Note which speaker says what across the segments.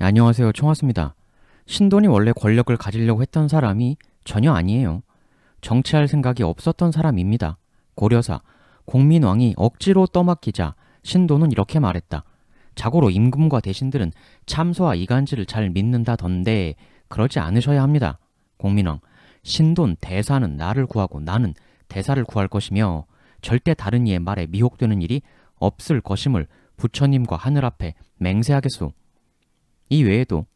Speaker 1: 예, 안녕하세요. 총하수입니다 신돈이 원래 권력을 가지려고 했던 사람이 전혀 아니에요. 정치할 생각이 없었던 사람입니다. 고려사, 공민왕이 억지로 떠맡기자 신돈은 이렇게 말했다. 자고로 임금과 대신들은 참소와 이간질을 잘 믿는다던데 그러지 않으셔야 합니다. 공민왕, 신돈 대사는 나를 구하고 나는 대사를 구할 것이며 절대 다른 이의 말에 미혹되는 일이 없을 것임을 부처님과 하늘 앞에 맹세하겠소. 이 외에도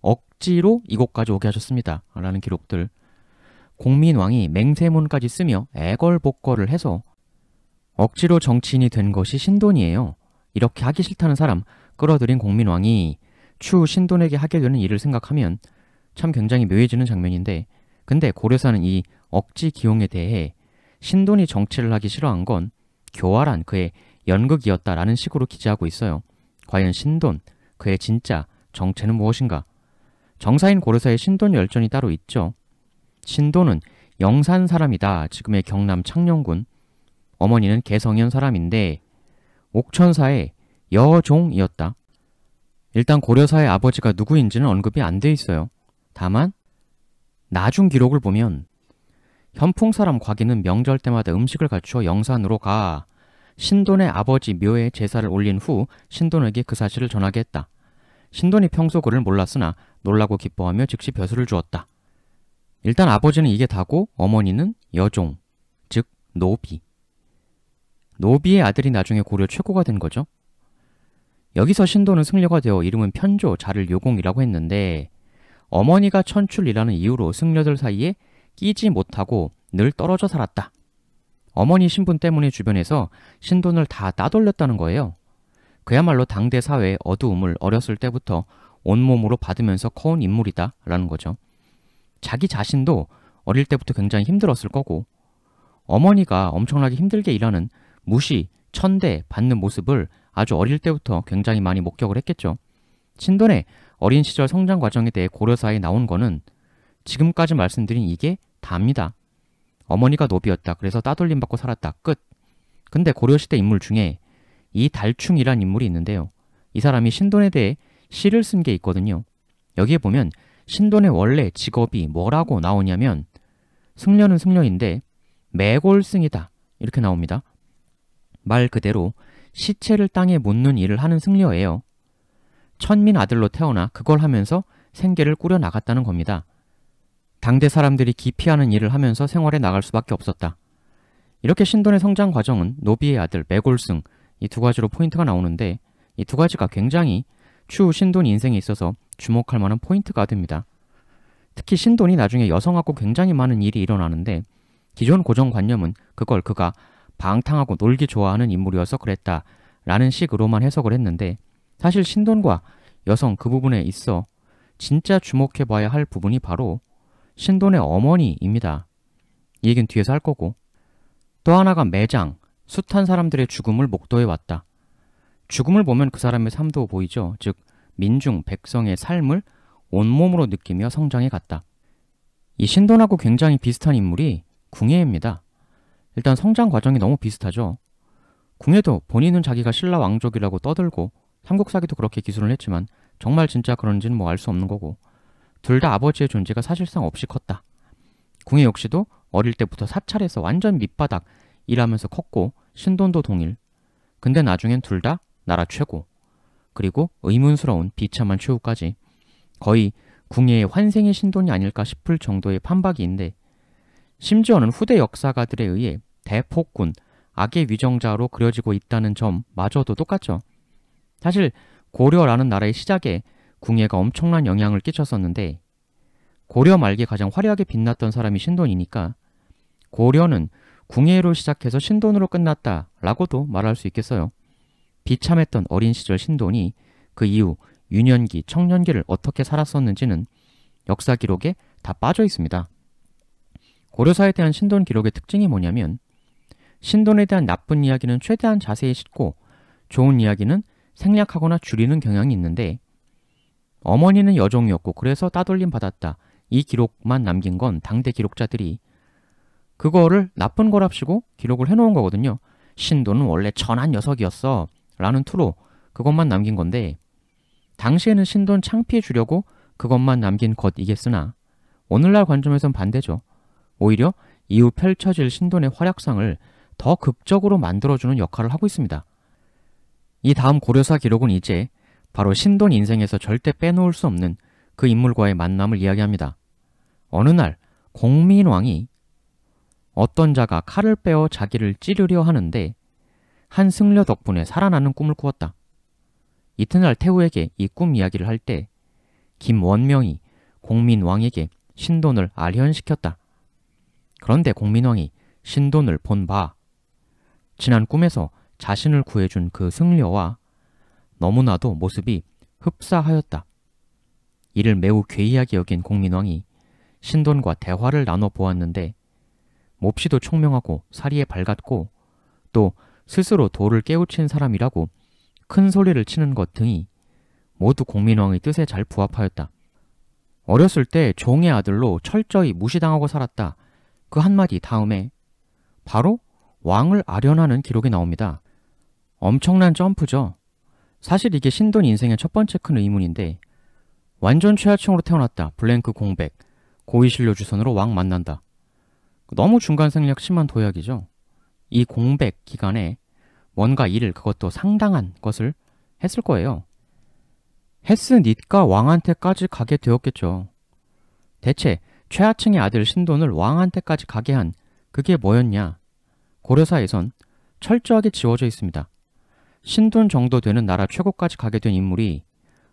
Speaker 1: 억지로 이곳까지 오게 하셨습니다. 라는 기록들. 공민왕이 맹세문까지 쓰며 애걸복걸을 해서 억지로 정치인이 된 것이 신돈이에요. 이렇게 하기 싫다는 사람 끌어들인 공민왕이 추후 신돈에게 하게 되는 일을 생각하면 참 굉장히 묘해지는 장면인데 근데 고려사는 이 억지 기용에 대해 신돈이 정치를 하기 싫어한 건 교활한 그의 연극이었다라는 식으로 기재하고 있어요. 과연 신돈, 그의 진짜 정체는 무엇인가? 정사인 고려사의 신돈 열전이 따로 있죠. 신돈은 영산 사람이다. 지금의 경남 창녕군. 어머니는 개성현 사람인데 옥천사의 여종이었다. 일단 고려사의 아버지가 누구인지는 언급이 안 돼 있어요. 다만 나중 기록을 보면 현풍 사람 곽이는 명절 때마다 음식을 갖추어 영산으로 가 신돈의 아버지 묘에 제사를 올린 후 신돈에게 그 사실을 전하게 했다. 신돈이 평소 그를 몰랐으나 놀라고 기뻐하며 즉시 벼슬을 주었다. 일단 아버지는 이게 다고 어머니는 여종, 즉 노비. 노비의 아들이 나중에 고려 최고가 된 거죠. 여기서 신도는 승려가 되어 이름은 편조, 자를 요공이라고 했는데 어머니가 천출이라는 이유로 승려들 사이에 끼지 못하고 늘 떨어져 살았다. 어머니 신분 때문에 주변에서 신돈을 다 따돌렸다는 거예요. 그야말로 당대 사회의 어두움을 어렸을 때부터 온몸으로 받으면서 커온 인물이다 라는 거죠. 자기 자신도 어릴 때부터 굉장히 힘들었을 거고 어머니가 엄청나게 힘들게 일하는 무시, 천대 받는 모습을 아주 어릴 때부터 굉장히 많이 목격을 했겠죠. 친돈의 어린 시절 성장 과정에 대해 고려사에 나온 거는 지금까지 말씀드린 이게 답니다. 어머니가 노비였다. 그래서 따돌림 받고 살았다. 끝. 근데 고려시대 인물 중에 이 달충이란 인물이 있는데요. 이 사람이 신돈에 대해 시를 쓴 게 있거든요. 여기에 보면 신돈의 원래 직업이 뭐라고 나오냐면 승려는 승려인데 매골승이다 이렇게 나옵니다. 말 그대로 시체를 땅에 묻는 일을 하는 승려예요. 천민 아들로 태어나 그걸 하면서 생계를 꾸려 나갔다는 겁니다. 당대 사람들이 기피하는 일을 하면서 생활해 나갈 수밖에 없었다. 이렇게 신돈의 성장 과정은 노비의 아들 매골승, 이두 가지로 포인트가 나오는데 이 두 가지가 굉장히 추후 신돈 인생에 있어서 주목할 만한 포인트가 됩니다. 특히 신돈이 나중에 여성하고 굉장히 많은 일이 일어나는데 기존 고정관념은 그걸 그가 방탕하고 놀기 좋아하는 인물이어서 그랬다 라는 식으로만 해석을 했는데 사실 신돈과 여성 그 부분에 있어 진짜 주목해봐야 할 부분이 바로 신돈의 어머니입니다. 이 얘기는 뒤에서 할 거고 또 하나가 매장, 숱한 사람들의 죽음을 목도해 왔다. 죽음을 보면 그 사람의 삶도 보이죠. 즉 민중, 백성의 삶을 온몸으로 느끼며 성장해 갔다. 이 신돈하고 굉장히 비슷한 인물이 궁예입니다. 일단 성장 과정이 너무 비슷하죠. 궁예도 본인은 자기가 신라 왕족이라고 떠들고 삼국사기도 그렇게 기술을 했지만 정말 진짜 그런지는 뭐 알 수 없는 거고 둘 다 아버지의 존재가 사실상 없이 컸다. 궁예 역시도 어릴 때부터 사찰에서 완전 밑바닥 일하면서 컸고 신돈도 동일. 근데 나중엔 둘 다 나라 최고. 그리고 의문스러운 비참한 최후까지 거의 궁예의 환생의 신돈이 아닐까 싶을 정도의 판박이인데 심지어는 후대 역사가들에 의해 대폭군, 악의 위정자로 그려지고 있다는 점마저도 똑같죠. 사실 고려라는 나라의 시작에 궁예가 엄청난 영향을 끼쳤었는데 고려 말기에 가장 화려하게 빛났던 사람이 신돈이니까 고려는 궁예로 시작해서 신돈으로 끝났다 라고도 말할 수 있겠어요. 비참했던 어린 시절 신돈이 그 이후 유년기, 청년기를 어떻게 살았었는지는 역사 기록에 다 빠져 있습니다. 고려사에 대한 신돈 기록의 특징이 뭐냐면 신돈에 대한 나쁜 이야기는 최대한 자세히 싣고 좋은 이야기는 생략하거나 줄이는 경향이 있는데 어머니는 여종이었고 그래서 따돌림 받았다 이 기록만 남긴 건 당대 기록자들이 그거를 나쁜 거랍시고 기록을 해놓은 거거든요. 신도는 원래 천한 녀석이었어 라는 투로 그것만 남긴 건데 당시에는 신도는 창피해 주려고 그것만 남긴 것이겠으나 오늘날 관점에선 반대죠. 오히려 이후 펼쳐질 신돈의 활약상을 더 극적으로 만들어주는 역할을 하고 있습니다. 이 다음 고려사 기록은 이제 바로 신돈 인생에서 절대 빼놓을 수 없는 그 인물과의 만남을 이야기합니다. 어느 날 공민왕이 어떤 자가 칼을 빼어 자기를 찌르려 하는데 한 승려 덕분에 살아나는 꿈을 꾸었다. 이튿날 태후에게이 꿈 이야기를 할 때 김원명이 공민왕에게 신돈을 알현시켰다. 그런데 공민왕이 신돈을 본 바 지난 꿈에서 자신을 구해준 그 승려와 너무나도 모습이 흡사하였다. 이를 매우 괴이하게 여긴 공민왕이 신돈과 대화를 나눠 보았는데 몹시도 총명하고 사리에 밝았고 또 스스로 도를 깨우친 사람이라고 큰 소리를 치는 것 등이 모두 공민왕의 뜻에 잘 부합하였다. 어렸을 때 종의 아들로 철저히 무시당하고 살았다. 그 한마디 다음에 바로 왕을 아련하는 기록이 나옵니다. 엄청난 점프죠. 사실 이게 신돈 인생의 첫 번째 큰 의문인데 완전 최하층으로 태어났다. 블랭크 공백. 고위신료 주선으로 왕 만난다. 너무 중간 생략 심한 도약이죠. 이 공백 기간에 뭔가 일을 그것도 상당한 것을 했을 거예요. 했으니까 왕한테까지 가게 되었겠죠. 대체 최하층의 아들 신돈을 왕한테까지 가게 한 그게 뭐였냐? 고려사에선 철저하게 지워져 있습니다. 신돈 정도 되는 나라 최고까지 가게 된 인물이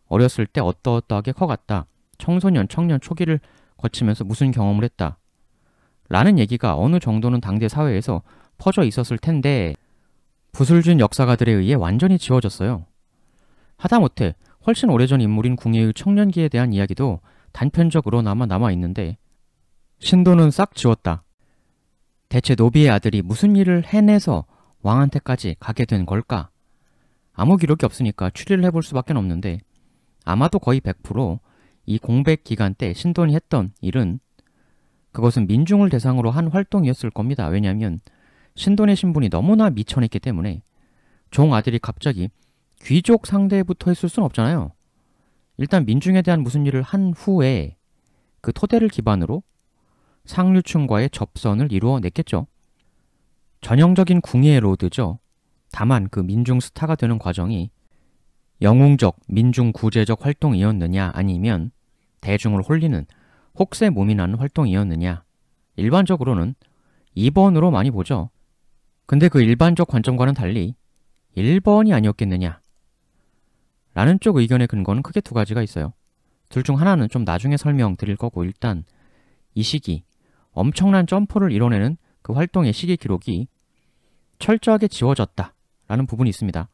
Speaker 1: 어렸을 때 어떠어떠하게 커갔다. 청소년, 청년 초기를 거치면서 무슨 경험을 했다. 라는 얘기가 어느 정도는 당대 사회에서 퍼져 있었을 텐데 부술준 역사가들에 의해 완전히 지워졌어요. 하다못해 훨씬 오래전 인물인 궁예의 청년기에 대한 이야기도 단편적으로나마 남아있는데 신도는 싹 지웠다. 대체 노비의 아들이 무슨 일을 해내서 왕한테까지 가게 된 걸까? 아무 기록이 없으니까 추리를 해볼 수밖에 없는데 아마도 거의 100%이 공백 기간 때 신돈이 했던 일은 그것은 민중을 대상으로 한 활동이었을 겁니다. 왜냐하면 신돈의 신분이 너무나 미천했기 때문에 종 아들이 갑자기 귀족 상대부터 했을 수는 없잖아요. 일단 민중에 대한 무슨 일을 한 후에 그 토대를 기반으로 상류층과의 접선을 이루어냈겠죠. 전형적인 궁예 로드죠. 다만 그 민중 스타가 되는 과정이 영웅적 민중 구제적 활동이었느냐 아니면 대중을 홀리는 혹세 무민하 활동이었느냐? 일반적으로는 2번으로 많이 보죠. 근데 그 일반적 관점과는 달리 1번이 아니었겠느냐? 라는 쪽 의견의 근거는 크게 두 가지가 있어요. 둘 중 하나는 좀 나중에 설명드릴 거고 일단 이 시기 엄청난 점프를 이뤄내는 그 활동의 시기 기록이 철저하게 지워졌다 라는 부분이 있습니다.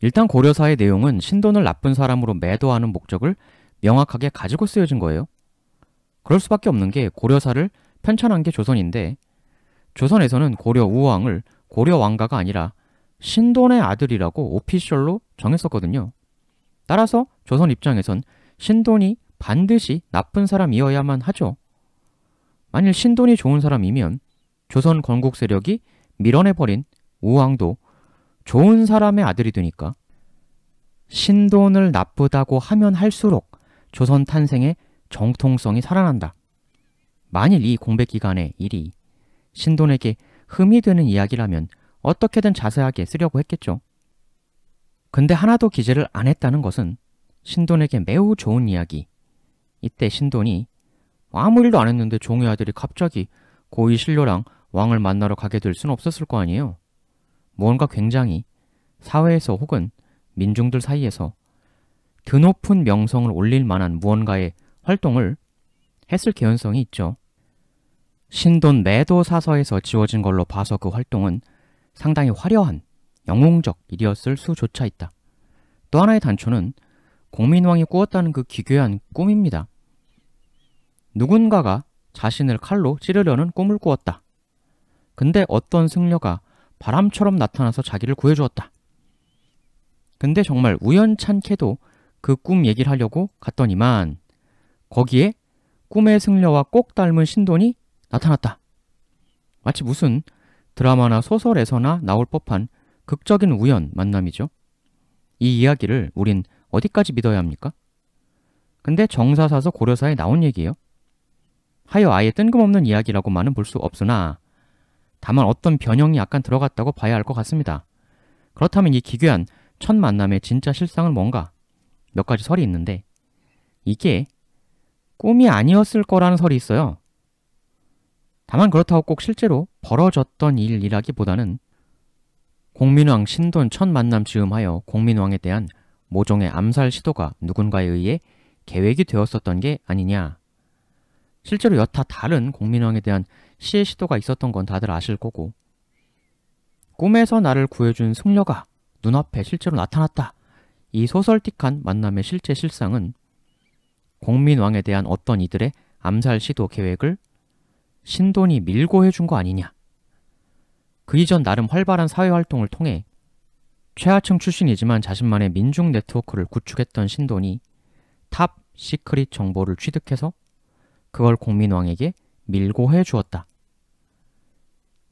Speaker 1: 일단 고려사의 내용은 신돈을 나쁜 사람으로 매도하는 목적을 명확하게 가지고 쓰여진 거예요. 그럴 수밖에 없는 게 고려사를 편찬한 게 조선인데 조선에서는 고려 우왕을 고려 왕가가 아니라 신돈의 아들이라고 오피셜로 정했었거든요. 따라서 조선 입장에선 신돈이 반드시 나쁜 사람이어야만 하죠. 만일 신돈이 좋은 사람이면 조선 건국 세력이 밀어내버린 우왕도 좋은 사람의 아들이 되니까 신돈을 나쁘다고 하면 할수록 조선 탄생에 정통성이 살아난다. 만일 이 공백 기간의 일이 신돈에게 흠이 되는 이야기라면 어떻게든 자세하게 쓰려고 했겠죠. 근데 하나도 기재를 안 했다는 것은 신돈에게 매우 좋은 이야기. 이때 신돈이 아무 일도 안 했는데 종의 아들이 갑자기 고위 신료랑 왕을 만나러 가게 될 순 없었을 거 아니에요. 무언가 굉장히 사회에서 혹은 민중들 사이에서 드높은 명성을 올릴 만한 무언가의 활동을 했을 개연성이 있죠. 신돈 매도 사서에서 지워진 걸로 봐서 그 활동은 상당히 화려한 영웅적 일이었을 수조차 있다. 또 하나의 단초는 공민왕이 꾸었다는 그 기괴한 꿈입니다. 누군가가 자신을 칼로 찌르려는 꿈을 꾸었다. 근데 어떤 승려가 바람처럼 나타나서 자기를 구해주었다. 근데 정말 우연찮게도 그 꿈 얘기를 하려고 갔더니만 거기에 꿈의 승려와 꼭 닮은 신돈이 나타났다. 마치 무슨 드라마나 소설에서나 나올 법한 극적인 우연 만남이죠. 이 이야기를 우린 어디까지 믿어야 합니까? 근데 정사사서 고려사에 나온 얘기예요. 하여 아예 뜬금없는 이야기라고만은 볼 수 없으나 다만 어떤 변형이 약간 들어갔다고 봐야 할 것 같습니다. 그렇다면 이 기괴한 첫 만남의 진짜 실상은 뭔가? 몇 가지 설이 있는데 이게 꿈이 아니었을 거라는 설이 있어요. 다만 그렇다고 꼭 실제로 벌어졌던 일이라기보다는 공민왕 신돈 첫 만남 즈음하여 공민왕에 대한 모종의 암살 시도가 누군가에 의해 계획이 되었었던 게 아니냐. 실제로 여타 다른 공민왕에 대한 시의 시도가 있었던 건 다들 아실 거고 꿈에서 나를 구해준 승려가 눈앞에 실제로 나타났다. 이 소설틱한 만남의 실제 실상은 공민왕에 대한 어떤 이들의 암살 시도 계획을 신돈이 밀고 해준 거 아니냐. 그 이전 나름 활발한 사회활동을 통해 최하층 출신이지만 자신만의 민중 네트워크를 구축했던 신돈이 탑 시크릿 정보를 취득해서 그걸 공민왕에게 밀고 해주었다.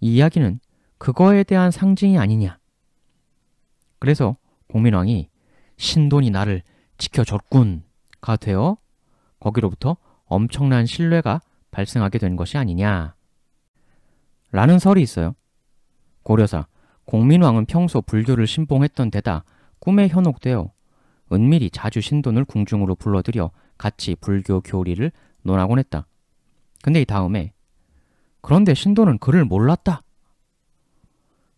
Speaker 1: 이 이야기는 그거에 대한 상징이 아니냐. 그래서 공민왕이 신돈이 나를 지켜줬군가 되어 거기로부터 엄청난 신뢰가 발생하게 된 것이 아니냐 라는 설이 있어요. 고려사 공민왕은 평소 불교를 신봉했던 데다 꿈에 현혹되어 은밀히 자주 신돈을 궁중으로 불러들여 같이 불교 교리를 논하곤 했다. 근데 이 다음에 그런데 신돈은 그를 몰랐다.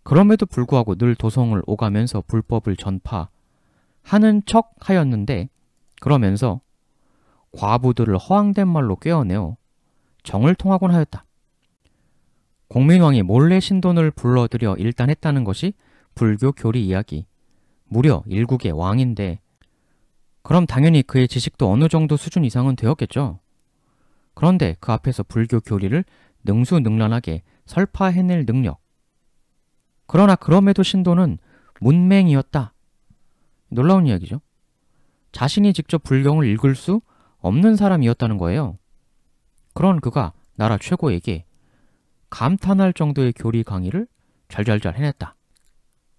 Speaker 1: 그럼에도 불구하고 늘 도성을 오가면서 불법을 전파하는 척 하였는데 그러면서 과부들을 허황된 말로 꾀어내어 정을 통하곤 하였다. 공민왕이 몰래 신돈을 불러들여 일단했다는 것이 불교 교리 이야기. 무려 일국의 왕인데 그럼 당연히 그의 지식도 어느 정도 수준 이상은 되었겠죠. 그런데 그 앞에서 불교 교리를 능수능란하게 설파해낼 능력. 그러나 그럼에도 신도는 문맹이었다. 놀라운 이야기죠. 자신이 직접 불경을 읽을 수 없는 사람이었다는 거예요. 그런 그가 나라 최고에게 감탄할 정도의 교리 강의를 절절절 해냈다.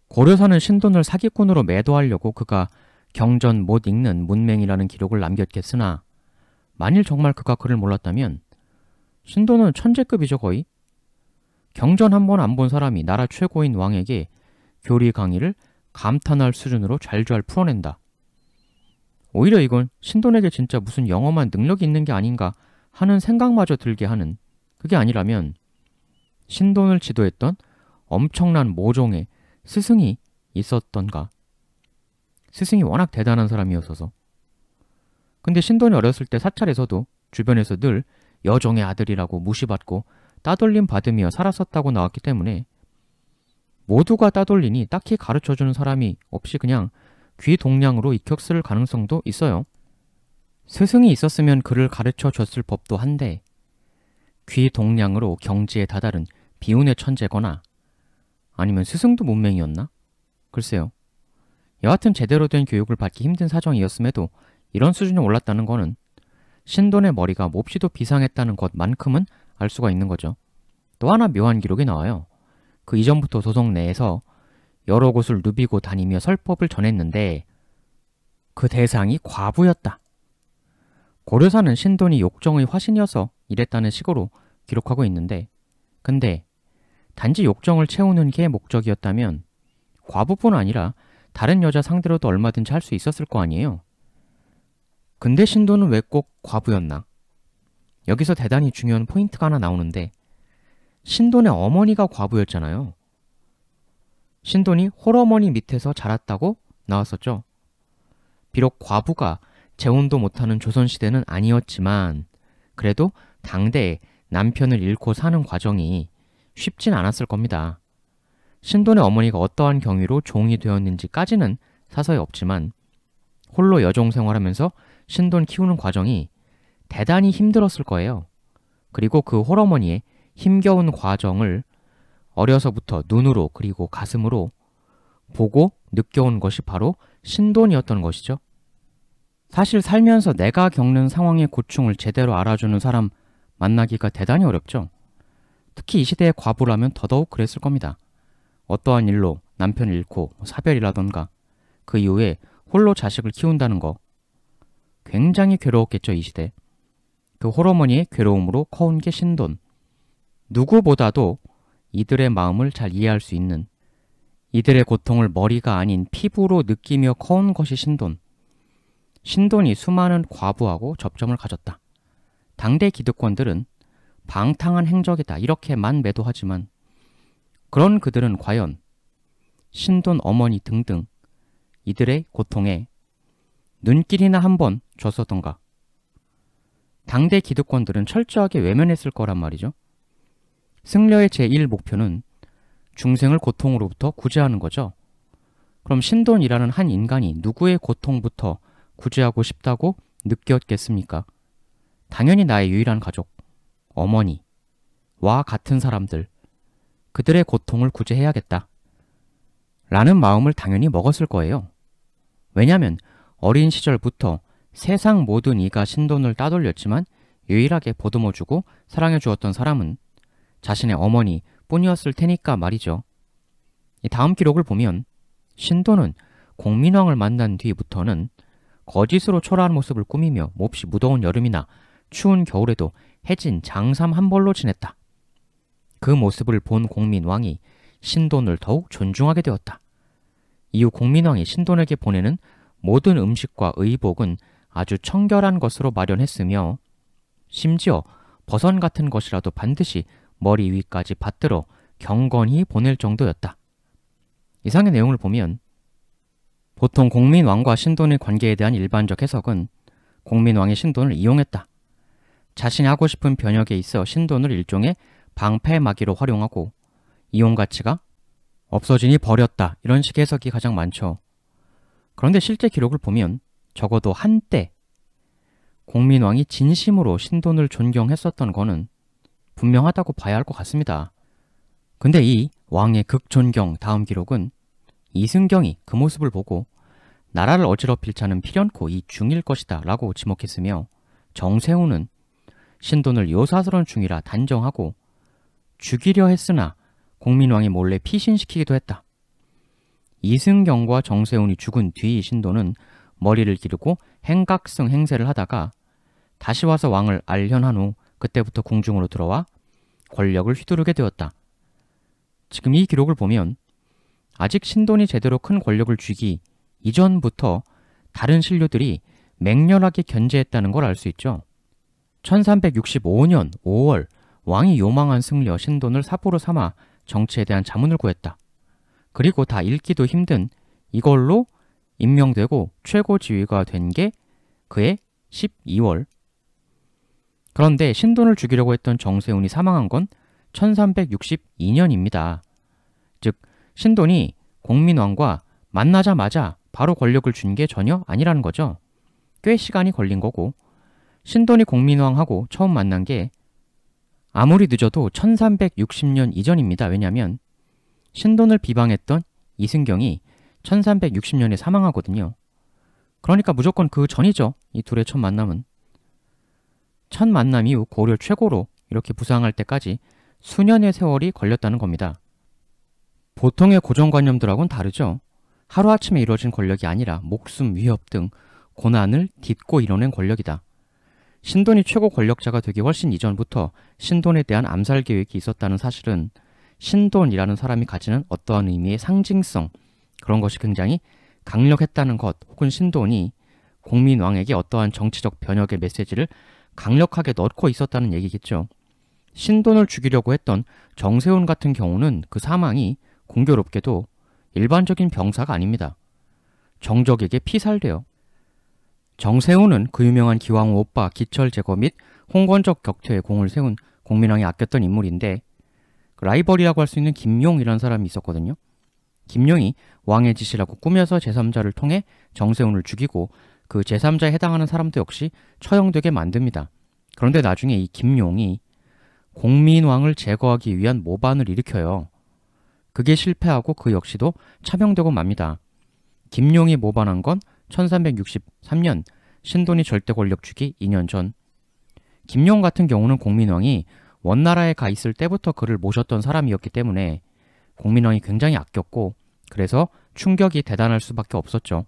Speaker 1: 고려사는 신돈을 사기꾼으로 매도하려고 그가 경전 못 읽는 문맹이라는 기록을 남겼겠으나 만일 정말 그가 그를 몰랐다면 신돈은 천재급이죠 거의. 경전 한 번 안 본 사람이 나라 최고인 왕에게 교리 강의를 감탄할 수준으로 잘잘 풀어낸다. 오히려 이건 신돈에게 진짜 무슨 영험한 능력이 있는 게 아닌가 하는 생각마저 들게 하는 그게 아니라면 신돈을 지도했던 엄청난 모종의 스승이 있었던가. 스승이 워낙 대단한 사람이었어서. 근데 신돈이 어렸을 때 사찰에서도 주변에서 늘 여종의 아들이라고 무시받고 따돌림 받으며 살았었다고 나왔기 때문에 모두가 따돌리니 딱히 가르쳐주는 사람이 없이 그냥 귀동량으로 익혔을 가능성도 있어요. 스승이 있었으면 그를 가르쳐 줬을 법도 한데 귀동량으로 경지에 다다른 비운의 천재거나 아니면 스승도 문맹이었나? 글쎄요. 여하튼 제대로 된 교육을 받기 힘든 사정이었음에도 이런 수준이 올랐다는 거는 신돈의 머리가 몹시도 비상했다는 것만큼은 알 수가 있는 거죠. 또 하나 묘한 기록이 나와요. 그 이전부터 도성 내에서 여러 곳을 누비고 다니며 설법을 전했는데 그 대상이 과부였다. 고려사는 신돈이 욕정의 화신이어서 이랬다는 식으로 기록하고 있는데 근데 단지 욕정을 채우는 게 목적이었다면 과부뿐 아니라 다른 여자 상대로도 얼마든지 할 수 있었을 거 아니에요. 근데 신돈은왜 꼭 과부였나? 여기서 대단히 중요한 포인트가 하나 나오는데 신돈의 어머니가 과부였잖아요. 신돈이 홀어머니 밑에서 자랐다고 나왔었죠. 비록 과부가 재혼도 못하는 조선시대는 아니었지만 그래도 당대에 남편을 잃고 사는 과정이 쉽진 않았을 겁니다. 신돈의 어머니가 어떠한 경위로 종이 되었는지까지는 사서에 없지만 홀로 여종 생활하면서 신돈 키우는 과정이 대단히 힘들었을 거예요. 그리고 그 홀어머니의 힘겨운 과정을 어려서부터 눈으로 그리고 가슴으로 보고 느껴온 것이 바로 신돈이었던 것이죠. 사실 살면서 내가 겪는 상황의 고충을 제대로 알아주는 사람 만나기가 대단히 어렵죠. 특히 이 시대의 과부라면 더더욱 그랬을 겁니다. 어떠한 일로 남편을 잃고 뭐 사별이라던가 그 이후에 홀로 자식을 키운다는 거 굉장히 괴로웠겠죠 이 시대. 그 호러머니의 괴로움으로 커온 게 신돈. 누구보다도 이들의 마음을 잘 이해할 수 있는 이들의 고통을 머리가 아닌 피부로 느끼며 커온 것이 신돈. 신돈이 수많은 과부하고 접점을 가졌다. 당대 기득권들은 방탕한 행적이다 이렇게만 매도하지만 그런 그들은 과연 신돈 어머니 등등 이들의 고통에 눈길이나 한번 줬었던가. 당대 기득권들은 철저하게 외면했을 거란 말이죠. 승려의 제1 목표는 중생을 고통으로부터 구제하는 거죠. 그럼 신돈이라는 한 인간이 누구의 고통부터 구제하고 싶다고 느꼈겠습니까? 당연히 나의 유일한 가족, 어머니와 같은 사람들, 그들의 고통을 구제해야겠다. 라는 마음을 당연히 먹었을 거예요. 왜냐하면 어린 시절부터 세상 모든 이가 신돈을 따돌렸지만 유일하게 보듬어주고 사랑해주었던 사람은 자신의 어머니 뿐이었을 테니까 말이죠. 다음 기록을 보면 신도는 공민왕을 만난 뒤부터는 거짓으로 초라한 모습을 꾸미며 몹시 무더운 여름이나 추운 겨울에도 해진 장삼 한 벌로 지냈다. 그 모습을 본 공민왕이 신돈을 더욱 존중하게 되었다. 이후 공민왕이 신돈에게 보내는 모든 음식과 의복은 아주 청결한 것으로 마련했으며 심지어 버선 같은 것이라도 반드시 머리 위까지 받들어 경건히 보낼 정도였다. 이상의 내용을 보면 보통 공민왕과 신돈의 관계에 대한 일반적 해석은 공민왕의 신돈을 이용했다. 자신이 하고 싶은 변혁에 있어 신돈을 일종의 방패막이로 활용하고 이용 가치가 없어지니 버렸다 이런 식의 해석이 가장 많죠. 그런데 실제 기록을 보면 적어도 한때 공민왕이 진심으로 신돈을 존경했었던 거는 분명하다고 봐야 할 것 같습니다. 근데 이 왕의 극존경 다음 기록은 이승경이 그 모습을 보고 나라를 어지럽힐 자는 필연코 이 중일 것이다 라고 지목했으며 정세우는 신돈을 요사스러운 중이라 단정하고 죽이려 했으나 공민왕이 몰래 피신시키기도 했다. 이승경과 정세훈이 죽은 뒤 신도는 머리를 기르고 행각성 행세를 하다가 다시 와서 왕을 알현한 후 그때부터 궁중으로 들어와 권력을 휘두르게 되었다. 지금 이 기록을 보면 아직 신돈이 제대로 큰 권력을 쥐기 이전부터 다른 신료들이 맹렬하게 견제했다는 걸 알 수 있죠. 1365년 5월 왕이 요망한 승려 신돈을 사포로 삼아 정치에 대한 자문을 구했다. 그리고 다 읽기도 힘든 이걸로 임명되고 최고 지위가 된 게그의 12월 그런데 신돈을 죽이려고 했던 정세운이 사망한 건 1362년입니다. 즉 신돈이 공민왕과 만나자마자 바로 권력을 준 게 전혀 아니라는 거죠. 꽤 시간이 걸린 거고 신돈이 공민왕하고 처음 만난 게 아무리 늦어도 1360년 이전입니다. 왜냐하면 신돈을 비방했던 이승경이 1360년에 사망하거든요. 그러니까 무조건 그 전이죠. 이 둘의 첫 만남은. 첫 만남 이후 고려 최고로 이렇게 부상할 때까지 수년의 세월이 걸렸다는 겁니다. 보통의 고정관념들하고는 다르죠. 하루아침에 이루어진 권력이 아니라 목숨, 위협 등 고난을 딛고 이뤄낸 권력이다. 신돈이 최고 권력자가 되기 훨씬 이전부터 신돈에 대한 암살 계획이 있었다는 사실은 신돈이라는 사람이 가지는 어떠한 의미의 상징성 그런 것이 굉장히 강력했다는 것 혹은 신돈이 국민왕에게 어떠한 정치적 변혁의 메시지를 강력하게 넣고 있었다는 얘기겠죠. 신돈을 죽이려고 했던 정세훈 같은 경우는 그 사망이 공교롭게도 일반적인 병사가 아닙니다. 정적에게 피살되어 정세훈은 그 유명한 기왕호 오빠 기철 제거 및 홍건적 격퇴에 공을 세운 공민왕이 아꼈던 인물인데 라이벌이라고 할 수 있는 김용이라는 사람이 있었거든요. 김용이 왕의 짓이라고 꾸며서 제3자를 통해 정세훈을 죽이고 그 제3자에 해당하는 사람도 역시 처형되게 만듭니다. 그런데 나중에 이 김용이 공민왕을 제거하기 위한 모반을 일으켜요. 그게 실패하고 그 역시도 차명되고 맙니다. 김용이 모반한 건 1363년 신돈이 절대 권력주기 2년 전. 김용 같은 경우는 공민왕이 원나라에 가 있을 때부터 그를 모셨던 사람이었기 때문에 공민왕이 굉장히 아꼈고 그래서 충격이 대단할 수밖에 없었죠.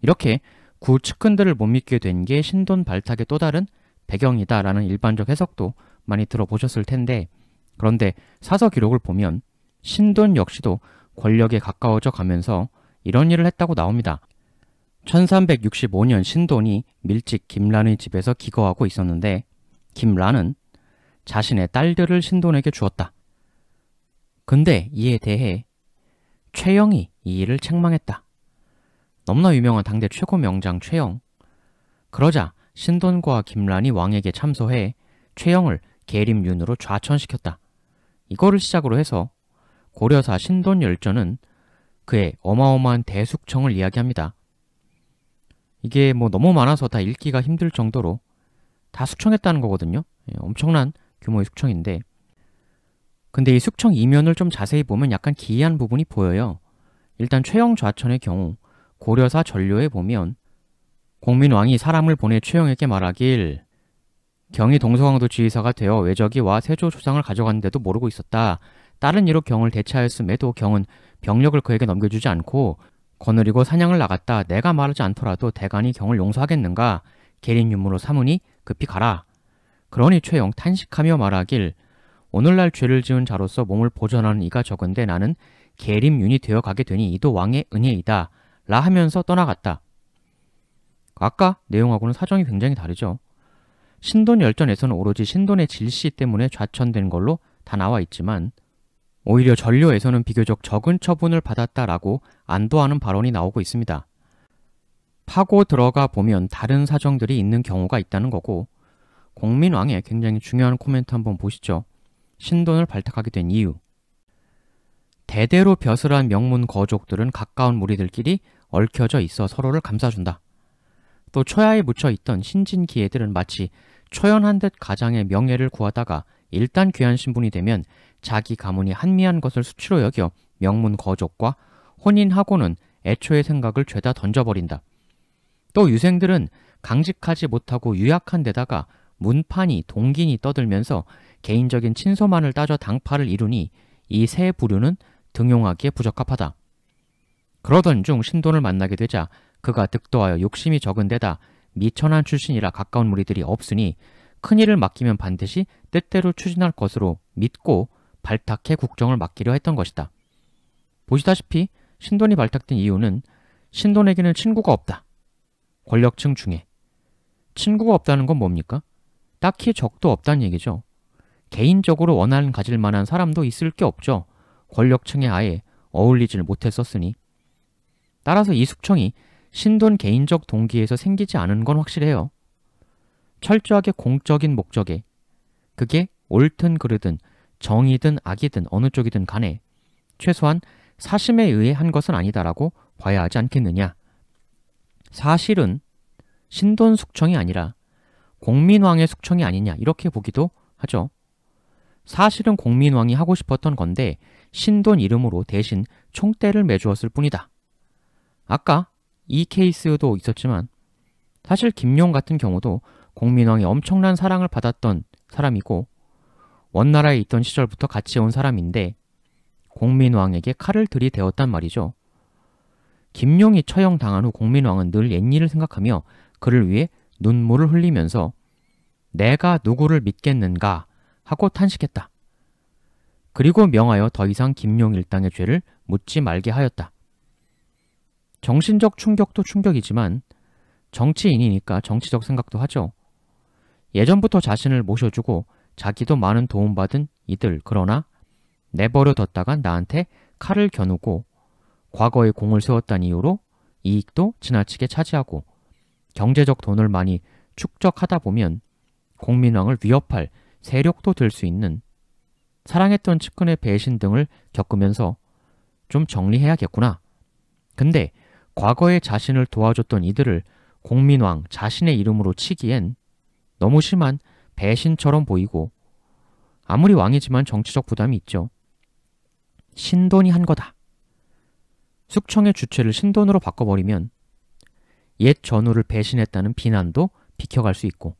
Speaker 1: 이렇게 구 측근들을 못 믿게 된 게 신돈 발탁의 또 다른 배경이다라는 일반적 해석도 많이 들어보셨을 텐데 그런데 사서 기록을 보면 신돈 역시도 권력에 가까워져 가면서 이런 일을 했다고 나옵니다. 1365년 신돈이 밀직 김란의 집에서 기거하고 있었는데 김란은 자신의 딸들을 신돈에게 주었다. 근데 이에 대해 최영이 이 일을 책망했다. 너무나 유명한 당대 최고 명장 최영. 그러자 신돈과 김란이 왕에게 참소해 최영을 계림윤으로 좌천시켰다. 이거를 시작으로 해서 고려사 신돈열전은 그의 어마어마한 대숙청을 이야기합니다. 이게 뭐 너무 많아서 다 읽기가 힘들 정도로 다 숙청했다는 거거든요. 예, 엄청난 규모의 숙청인데 근데 이 숙청 이면을 좀 자세히 보면 약간 기이한 부분이 보여요. 일단 최영 좌천의 경우 고려사 전료에 보면 공민왕이 사람을 보내 최영에게 말하길 경이 동서왕도 지휘사가 되어 외적이 와 세조 조상을 가져갔는데도 모르고 있었다. 다른 이로 경을 대체하였음에도 경은 병력을 그에게 넘겨주지 않고 거느리고 사냥을 나갔다. 내가 말하지 않더라도 대간이 경을 용서하겠는가? 계린 유무로 사문이 급히 가라. 그러니 최영 탄식하며 말하길 오늘날 죄를 지은 자로서 몸을 보존하는 이가 적은데 나는 계림윤이 되어 가게 되니 이도 왕의 은혜이다. 라 하면서 떠나갔다. 아까 내용하고는 사정이 굉장히 다르죠. 신돈 열전에서는 오로지 신돈의 질시 때문에 좌천된 걸로 다 나와 있지만 오히려 전료에서는 비교적 적은 처분을 받았다라고 안도하는 발언이 나오고 있습니다. 파고 들어가 보면 다른 사정들이 있는 경우가 있다는 거고 공민왕의 굉장히 중요한 코멘트 한번 보시죠. 신돈을 발탁하게 된 이유 대대로 벼슬한 명문 거족들은 가까운 무리들끼리 얽혀져 있어 서로를 감싸준다. 또 초야에 묻혀 있던 신진 기예들은 마치 초연한 듯 가장의 명예를 구하다가 일단 귀한 신분이 되면 자기 가문이 한미한 것을 수치로 여겨 명문 거족과 혼인하고는 애초의 생각을 죄다 던져버린다. 또 유생들은 강직하지 못하고 유약한 데다가 문판이 동긴이 떠들면서 개인적인 친소만을 따져 당파를 이루니 이 세 부류는 등용하기에 부적합하다. 그러던 중 신돈을 만나게 되자 그가 득도하여 욕심이 적은 데다 미천한 출신이라 가까운 무리들이 없으니 큰일을 맡기면 반드시 때때로 추진할 것으로 믿고 발탁해 국정을 맡기려 했던 것이다. 보시다시피 신돈이 발탁된 이유는 신돈에게는 친구가 없다. 권력층 중에. 친구가 없다는 건 뭡니까? 딱히 적도 없다는 얘기죠. 개인적으로 원한 가질 만한 사람도 있을 게 없죠. 권력층에 아예 어울리질 못했었으니. 따라서 이숙청이 신돈 개인적 동기에서 생기지 않은 건 확실해요. 철저하게 공적인 목적에 그게 옳든 그르든 정이든 악이든 어느 쪽이든 간에 최소한 사심에 의해 한 것은 아니다라고 봐야 하지 않겠느냐. 사실은 신돈 숙청이 아니라 공민왕의 숙청이 아니냐 이렇게 보기도 하죠. 사실은 공민왕이 하고 싶었던 건데 신돈 이름으로 대신 총대를 매주었을 뿐이다. 아까 이 케이스도 있었지만 사실 김용 같은 경우도 공민왕이 엄청난 사랑을 받았던 사람이고 원나라에 있던 시절부터 같이 온 사람인데 공민왕에게 칼을 들이대었단 말이죠. 김용이 처형당한 후 공민왕은 늘 옛일을 생각하며 그를 위해 눈물을 흘리면서 내가 누구를 믿겠는가 하고 탄식했다. 그리고 명하여 더 이상 김용 일당의 죄를 묻지 말게 하였다. 정신적 충격도 충격이지만 정치인이니까 정치적 생각도 하죠. 예전부터 자신을 모셔주고 자기도 많은 도움받은 이들 그러나 내버려뒀다가 나한테 칼을 겨누고 과거에 공을 세웠다 이유로 이익도 지나치게 차지하고 경제적 돈을 많이 축적하다 보면 공민왕을 위협할 세력도 들수 있는 사랑했던 측근의 배신 등을 겪으면서 좀 정리해야겠구나. 근데 과거에 자신을 도와줬던 이들을 공민왕 자신의 이름으로 치기엔 너무 심한 배신처럼 보이고 아무리 왕이지만 정치적 부담이 있죠. 신돈이 한 거다. 숙청의 주체를 신돈으로 바꿔버리면 옛 전우를 배신했다는 비난도 비켜갈 수 있고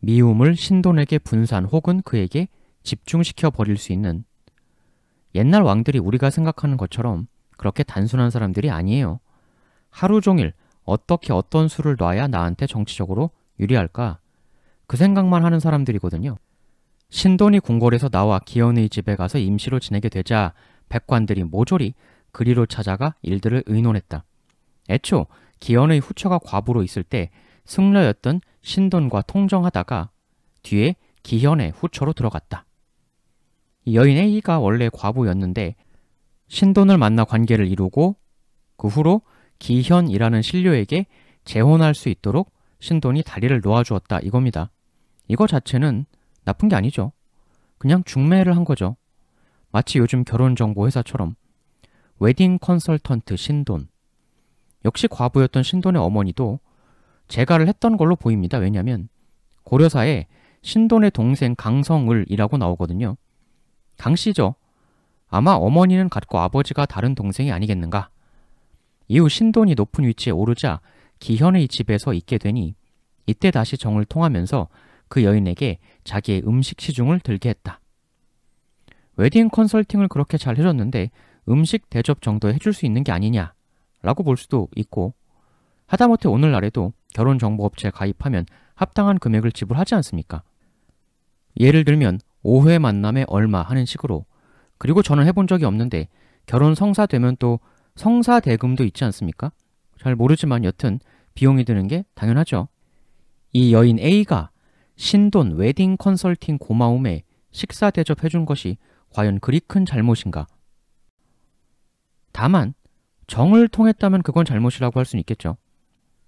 Speaker 1: 미움을 신돈에게 분산 혹은 그에게 집중시켜 버릴 수 있는 옛날 왕들이 우리가 생각하는 것처럼 그렇게 단순한 사람들이 아니에요. 하루 종일 어떻게 어떤 수를 놔야 나한테 정치적으로 유리할까? 그 생각만 하는 사람들이거든요. 신돈이 궁궐에서 나와 기현의 집에 가서 임시로 지내게 되자 백관들이 모조리 그리로 찾아가 일들을 의논했다. 애초 기현의 후처가 과부로 있을 때 승려였던 신돈과 통정하다가 뒤에 기현의 후처로 들어갔다. 여인의 이가 원래 과부였는데 신돈을 만나 관계를 이루고 그 후로 기현이라는 신료에게 재혼할 수 있도록 신돈이 다리를 놓아주었다 이겁니다. 이거 자체는 나쁜 게 아니죠. 그냥 중매를 한 거죠. 마치 요즘 결혼정보회사처럼 웨딩 컨설턴트 신돈 역시 과부였던 신돈의 어머니도 재가를 했던 걸로 보입니다. 왜냐하면 고려사에 신돈의 동생 강성을이라고 나오거든요. 강씨죠. 아마 어머니는 같고 아버지가 다른 동생이 아니겠는가. 이후 신돈이 높은 위치에 오르자 기현의 집에서 있게 되니 이때 다시 정을 통하면서 그 여인에게 자기의 음식 시중을 들게 했다. 웨딩 컨설팅을 그렇게 잘 해줬는데 음식 대접 정도 해줄 수 있는 게 아니냐 라고 볼 수도 있고 하다못해 오늘날에도 결혼정보업체에 가입하면 합당한 금액을 지불하지 않습니까? 예를 들면 5회 만남에 얼마 하는 식으로 그리고 저는 해본 적이 없는데 결혼 성사되면 또 성사대금도 있지 않습니까? 잘 모르지만 여튼 비용이 드는 게 당연하죠. 이 여인 A가 신돈 웨딩 컨설팅 고마움에 식사 대접해준 것이 과연 그리 큰 잘못인가? 다만 정을 통했다면 그건 잘못이라고 할 수는 있겠죠.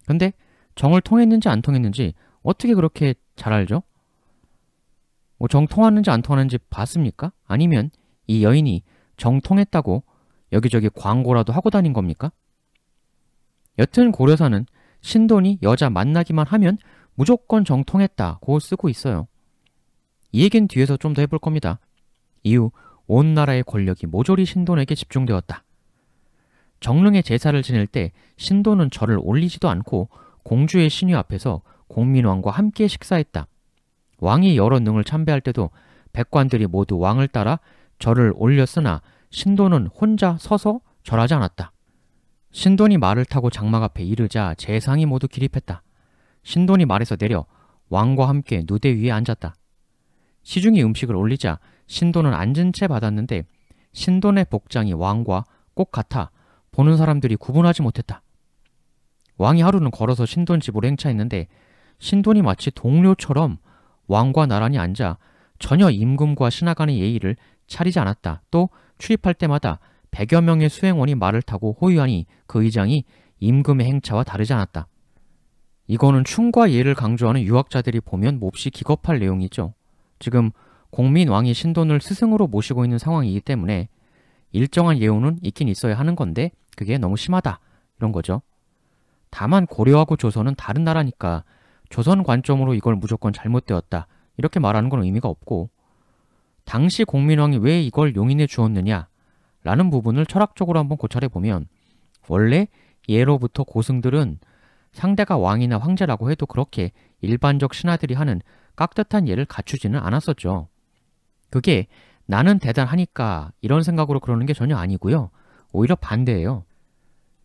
Speaker 1: 근데 정을 통했는지 안 통했는지 어떻게 그렇게 잘 알죠? 뭐정 통하는지 안 통하는지 봤습니까? 아니면 이 여인이 정통했다고 여기저기 광고라도 하고 다닌 겁니까? 여튼 고려사는 신돈이 여자 만나기만 하면 무조건 정통했다고 쓰고 있어요. 이 얘기는 뒤에서 좀 더 해볼 겁니다. 이후 온 나라의 권력이 모조리 신돈에게 집중되었다. 정릉의 제사를 지낼 때 신돈은 절을 올리지도 않고 공주의 신위 앞에서 공민왕과 함께 식사했다. 왕이 여러 능을 참배할 때도 백관들이 모두 왕을 따라 절을 올렸으나 신돈은 혼자 서서 절하지 않았다. 신돈이 말을 타고 장막 앞에 이르자 재상이 모두 기립했다. 신돈이 말에서 내려 왕과 함께 누대 위에 앉았다. 시중이 음식을 올리자 신돈은 앉은 채 받았는데 신돈의 복장이 왕과 꼭 같아 보는 사람들이 구분하지 못했다. 왕이 하루는 걸어서 신돈 집으로 행차했는데 신돈이 마치 동료처럼 왕과 나란히 앉아 전혀 임금과 신하 간의 예의를 차리지 않았다. 또 출입할 때마다 100여 명의 수행원이 말을 타고 호위하니 그 의장이 임금의 행차와 다르지 않았다. 이거는 충과 예를 강조하는 유학자들이 보면 몹시 기겁할 내용이죠. 지금 공민왕이 신돈을 스승으로 모시고 있는 상황이기 때문에 일정한 예우는 있긴 있어야 하는 건데 그게 너무 심하다 이런 거죠. 다만 고려하고 조선은 다른 나라니까 조선 관점으로 이걸 무조건 잘못되었다 이렇게 말하는 건 의미가 없고 당시 공민왕이 왜 이걸 용인해 주었느냐 라는 부분을 철학적으로 한번 고찰해 보면 원래 예로부터 고승들은 상대가 왕이나 황제라고 해도 그렇게 일반적 신하들이 하는 깍듯한 예를 갖추지는 않았었죠. 그게 나는 대단하니까 이런 생각으로 그러는 게 전혀 아니고요. 오히려 반대예요.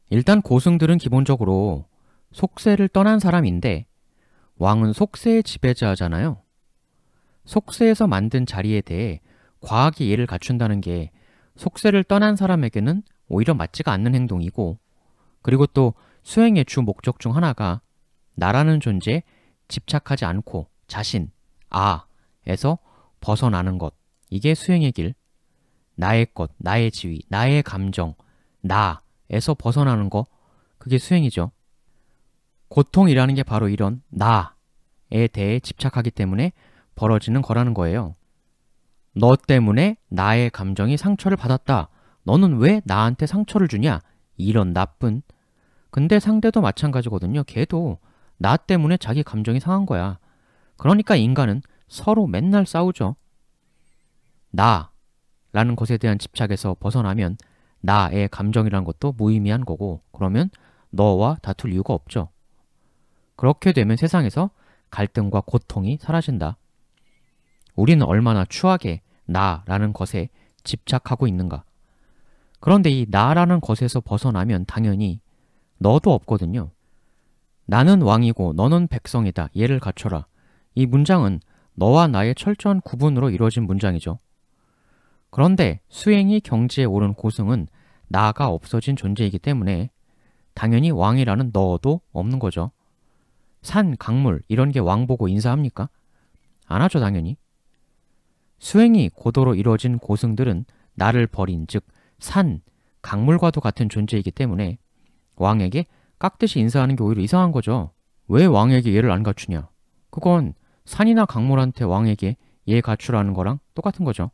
Speaker 1: 일단 고승들은 기본적으로 속세를 떠난 사람인데 왕은 속세의 지배자잖아요. 속세에서 만든 자리에 대해 과하게 예를 갖춘다는 게 속세를 떠난 사람에게는 오히려 맞지가 않는 행동이고 그리고 또 수행의 주 목적 중 하나가 나라는 존재에 집착하지 않고 자신, 아에서 벗어나는 것 이게 수행의 길 나의 것, 나의 지위, 나의 감정, 나에서 벗어나는 것 그게 수행이죠 고통이라는 게 바로 이런 나에 대해 집착하기 때문에 벌어지는 거라는 거예요. 너 때문에 나의 감정이 상처를 받았다. 너는 왜 나한테 상처를 주냐? 이런 나쁜. 근데 상대도 마찬가지거든요. 걔도 나 때문에 자기 감정이 상한 거야. 그러니까 인간은 서로 맨날 싸우죠. 나 라는 것에 대한 집착에서 벗어나면 나의 감정이란 것도 무의미한 거고 그러면 너와 다툴 이유가 없죠. 그렇게 되면 세상에서 갈등과 고통이 사라진다. 우리는 얼마나 추하게 나라는 것에 집착하고 있는가. 그런데 이 나라는 것에서 벗어나면 당연히 너도 없거든요. 나는 왕이고 너는 백성이다. 예를 갖춰라. 이 문장은 너와 나의 철저한 구분으로 이루어진 문장이죠. 그런데 수행이 경지에 오른 고승은 나가 없어진 존재이기 때문에 당연히 왕이라는 너도 없는 거죠. 산, 강물 이런 게 왕보고 인사합니까? 안 하죠 당연히. 수행이 고도로 이루어진 고승들은 나를 버린 즉 산, 강물과도 같은 존재이기 때문에 왕에게 깍듯이 인사하는 게 오히려 이상한 거죠. 왜 왕에게 예를 안 갖추냐? 그건 산이나 강물한테 왕에게 예 갖추라는 거랑 똑같은 거죠.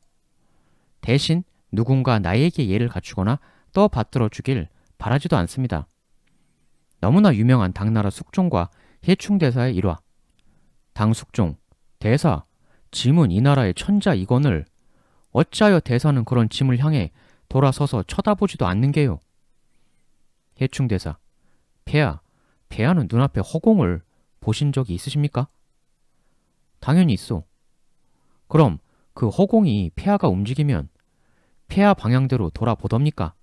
Speaker 1: 대신 누군가 나에게 예를 갖추거나 떠 받들어 주길 바라지도 않습니다. 너무나 유명한 당나라 숙종과 해충대사의 일화. 당숙종, 대사, 짐은 이 나라의 천자이건을 어찌하여 대사는 그런 짐을 향해 돌아서서 쳐다보지도 않는 게요. 해충대사, 폐하, 폐하는 눈앞에 허공을 보신 적이 있으십니까? 당연히 있어. 그럼 그 허공이 폐하가 움직이면 폐하 방향대로 돌아보덥니까?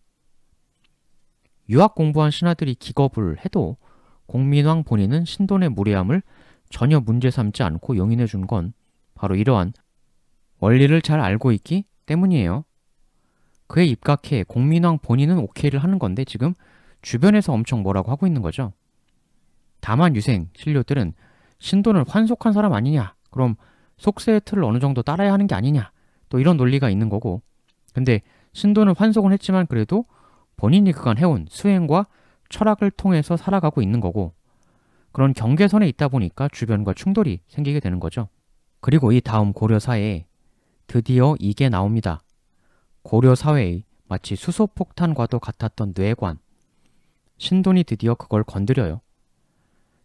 Speaker 1: 유학 공부한 신하들이 기겁을 해도 공민왕 본인은 신돈의 무례함을 전혀 문제 삼지 않고 용인해 준건 바로 이러한 원리를 잘 알고 있기 때문이에요. 그에 입각해 공민왕 본인은 오케이를 하는 건데 지금 주변에서 엄청 뭐라고 하고 있는 거죠. 다만 유생, 신료들은 신돈을 환속한 사람 아니냐 그럼 속세의 틀을 어느 정도 따라야 하는 게 아니냐 또 이런 논리가 있는 거고 근데 신돈은 환속은 했지만 그래도 본인이 그간 해온 수행과 철학을 통해서 살아가고 있는 거고 그런 경계선에 있다 보니까 주변과 충돌이 생기게 되는 거죠. 그리고 이 다음 고려사에 드디어 이게 나옵니다. 고려사회의 마치 수소폭탄과도 같았던 뇌관. 신돈이 드디어 그걸 건드려요.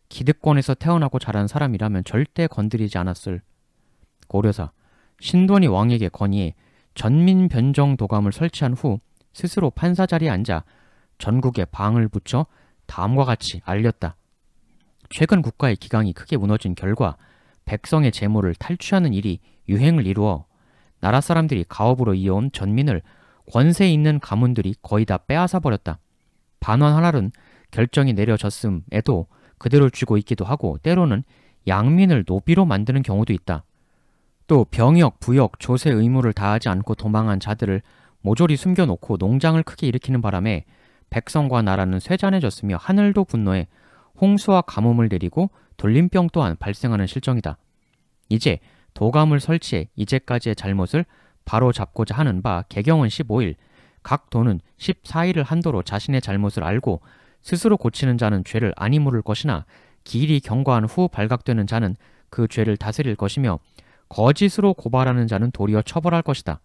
Speaker 1: 기득권에서 태어나고 자란 사람이라면 절대 건드리지 않았을 고려사 신돈이 왕에게 건의해 전민변정도감을 설치한 후 스스로 판사 자리에 앉아 전국에 방을 붙여 다음과 같이 알렸다. 최근 국가의 기강이 크게 무너진 결과 백성의 재물을 탈취하는 일이 유행을 이루어 나라 사람들이 가업으로 이어온 전민을 권세 있는 가문들이 거의 다 빼앗아 버렸다. 반환 하나는 결정이 내려졌음에도 그대로 쥐고 있기도 하고 때로는 양민을 노비로 만드는 경우도 있다. 또 병역, 부역, 조세 의무를 다하지 않고 도망한 자들을 모조리 숨겨놓고 농장을 크게 일으키는 바람에 백성과 나라는 쇠잔해졌으며 하늘도 분노해 홍수와 가뭄을 내리고 돌림병 또한 발생하는 실정이다. 이제 도감을 설치해 이제까지의 잘못을 바로 잡고자 하는 바 개경은 15일 각 도는 14일을 한도로 자신의 잘못을 알고 스스로 고치는 자는 죄를 아니 물을 것이나 길이 경과한 후 발각되는 자는 그 죄를 다스릴 것이며 거짓으로 고발하는 자는 도리어 처벌할 것이다.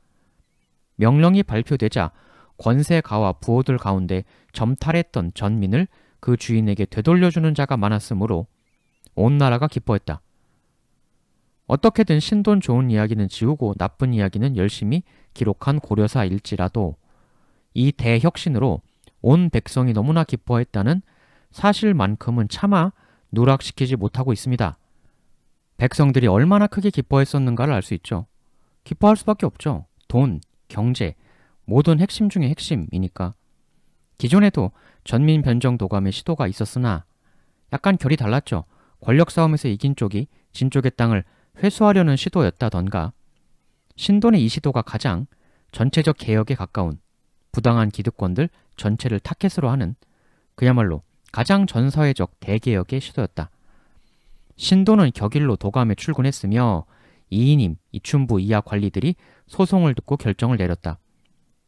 Speaker 1: 명령이 발표되자 권세가와 부호들 가운데 점탈했던 전민을 그 주인에게 되돌려주는 자가 많았으므로 온 나라가 기뻐했다. 어떻게든 신돈 좋은 이야기는 지우고 나쁜 이야기는 열심히 기록한 고려사일지라도 이 대혁신으로 온 백성이 너무나 기뻐했다는 사실만큼은 차마 누락시키지 못하고 있습니다. 백성들이 얼마나 크게 기뻐했었는가를 알 수 있죠. 기뻐할 수밖에 없죠. 돈, 경제, 모든 핵심 중의 핵심이니까. 기존에도 전민변정 도감의 시도가 있었으나 약간 결이 달랐죠. 권력 싸움에서 이긴 쪽이 진 쪽의 땅을 회수하려는 시도였다던가 신돈의 이 시도가 가장 전체적 개혁에 가까운 부당한 기득권들 전체를 타켓으로 하는 그야말로 가장 전사회적 대개혁의 시도였다. 신도는 격일로 도감에 출근했으며 이인임, 이춘부 이하 관리들이 소송을 듣고 결정을 내렸다.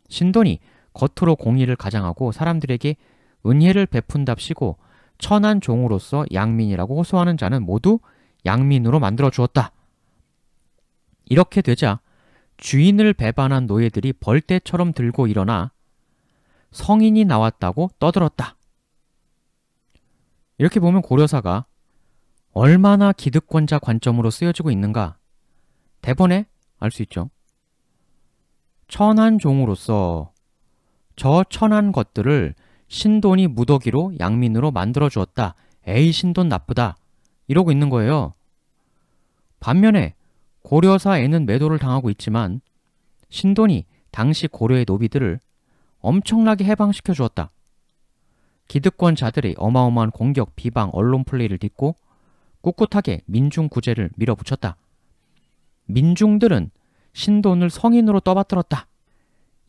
Speaker 1: 신돈이 겉으로 공의를 가장하고 사람들에게 은혜를 베푼답시고 천한 종으로서 양민이라고 호소하는 자는 모두 양민으로 만들어 주었다. 이렇게 되자 주인을 배반한 노예들이 벌떼처럼 들고 일어나 성인이 나왔다고 떠들었다. 이렇게 보면 고려사가 얼마나 기득권자 관점으로 쓰여지고 있는가 대본에 알 수 있죠. 천한 종으로서 저 천한 것들을 신돈이 무더기로 양민으로 만들어 주었다. 에이 신돈 나쁘다. 이러고 있는 거예요. 반면에 고려사 에는 매도를 당하고 있지만 신돈이 당시 고려의 노비들을 엄청나게 해방시켜 주었다. 기득권 자들의 어마어마한 공격, 비방, 언론 플레이를 딛고 꿋꿋하게 민중 구제를 밀어붙였다. 민중들은 신돈을 성인으로 떠받들었다.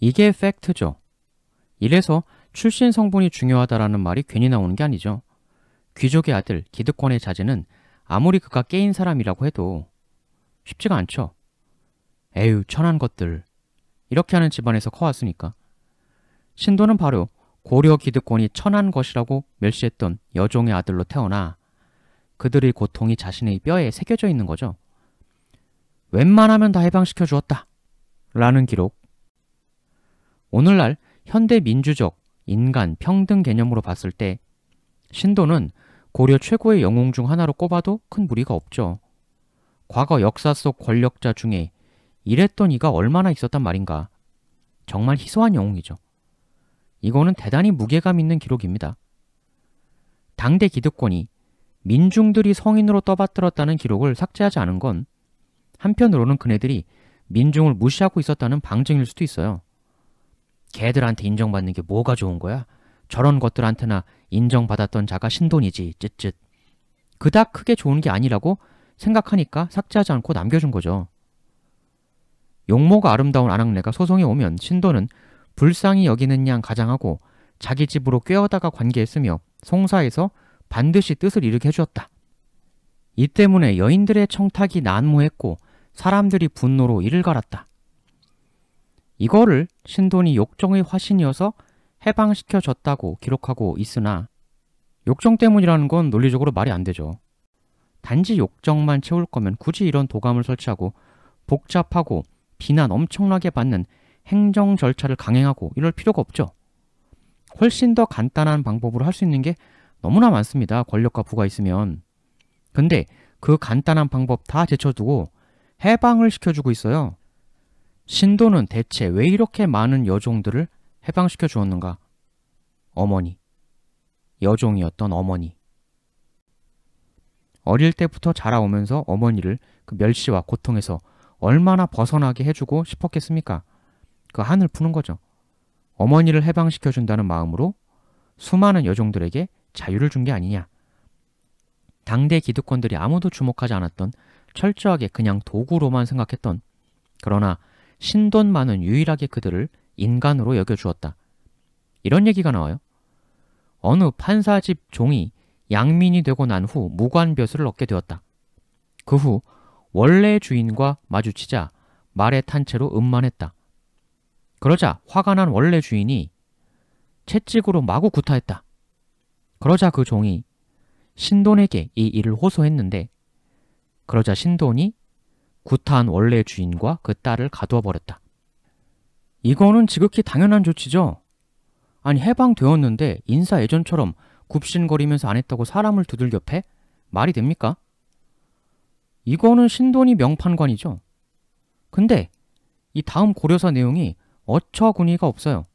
Speaker 1: 이게 팩트죠. 이래서 출신 성분이 중요하다라는 말이 괜히 나오는 게 아니죠. 귀족의 아들 기득권의 자제는 아무리 그가 깨인 사람이라고 해도 쉽지가 않죠. 에휴 천한 것들 이렇게 하는 집안에서 커왔으니까. 신도는 바로 고려 기득권이 천한 것이라고 멸시했던 여종의 아들로 태어나 그들의 고통이 자신의 뼈에 새겨져 있는 거죠. 웬만하면 다 해방시켜 주었다. 라는 기록. 오늘날 현대 민주적 인간, 평등 개념으로 봤을 때 신도는 고려 최고의 영웅 중 하나로 꼽아도 큰 무리가 없죠. 과거 역사 속 권력자 중에 이랬던 이가 얼마나 있었단 말인가. 정말 희소한 영웅이죠. 이거는 대단히 무게감 있는 기록입니다. 당대 기득권이 민중들이 성인으로 떠받들었다는 기록을 삭제하지 않은 건 한편으로는 그네들이 민중을 무시하고 있었다는 방증일 수도 있어요. 개들한테 인정받는 게 뭐가 좋은 거야? 저런 것들한테나 인정받았던 자가 신돈이지 쯧쯧. 그닥 크게 좋은 게 아니라고 생각하니까 삭제하지 않고 남겨준 거죠. 용모가 아름다운 아낙네가 소송에 오면 신도는 불쌍히 여기는 양 가장하고 자기 집으로 꿰어다가 관계했으며 송사에서 반드시 뜻을 이루게 해주었다. 이 때문에 여인들의 청탁이 난무했고 사람들이 분노로 이를 갈았다. 이거를 신돈이 욕종의 화신이어서 해방시켜줬다고 기록하고 있으나 욕정 때문이라는 건 논리적으로 말이 안 되죠. 단지 욕정만 채울 거면 굳이 이런 도감을 설치하고 복잡하고 비난 엄청나게 받는 행정 절차를 강행하고 이럴 필요가 없죠. 훨씬 더 간단한 방법으로 할 수 있는 게 너무나 많습니다. 권력과 부가 있으면. 근데 그 간단한 방법 다 제쳐두고 해방을 시켜주고 있어요. 신도는 대체 왜 이렇게 많은 여종들을 해방시켜 주었는가? 어머니. 여종이었던 어머니. 어릴 때부터 자라오면서 어머니를 그 멸시와 고통에서 얼마나 벗어나게 해주고 싶었겠습니까? 그 한을 푸는 거죠. 어머니를 해방시켜준다는 마음으로 수많은 여종들에게 자유를 준 게 아니냐. 당대 기득권들이 아무도 주목하지 않았던 철저하게 그냥 도구로만 생각했던 그러나 신돈만은 유일하게 그들을 인간으로 여겨주었다. 이런 얘기가 나와요. 어느 판사집 종이 양민이 되고 난 후 무관벼슬을 얻게 되었다. 그 후 원래 주인과 마주치자 말에 탄 채로 음만했다. 그러자 화가 난 원래 주인이 채찍으로 마구 구타했다. 그러자 그 종이 신돈에게 이 일을 호소했는데 그러자 신돈이 구타한 원래 주인과 그 딸을 가두어 버렸다. 이거는 지극히 당연한 조치죠. 아니 해방되었는데 인사 예전처럼 굽신거리면서 안 했다고 사람을 두들겨 패? 말이 됩니까? 이거는 신돈이 명판관이죠. 근데 이 다음 고려사 내용이 어처구니가 없어요.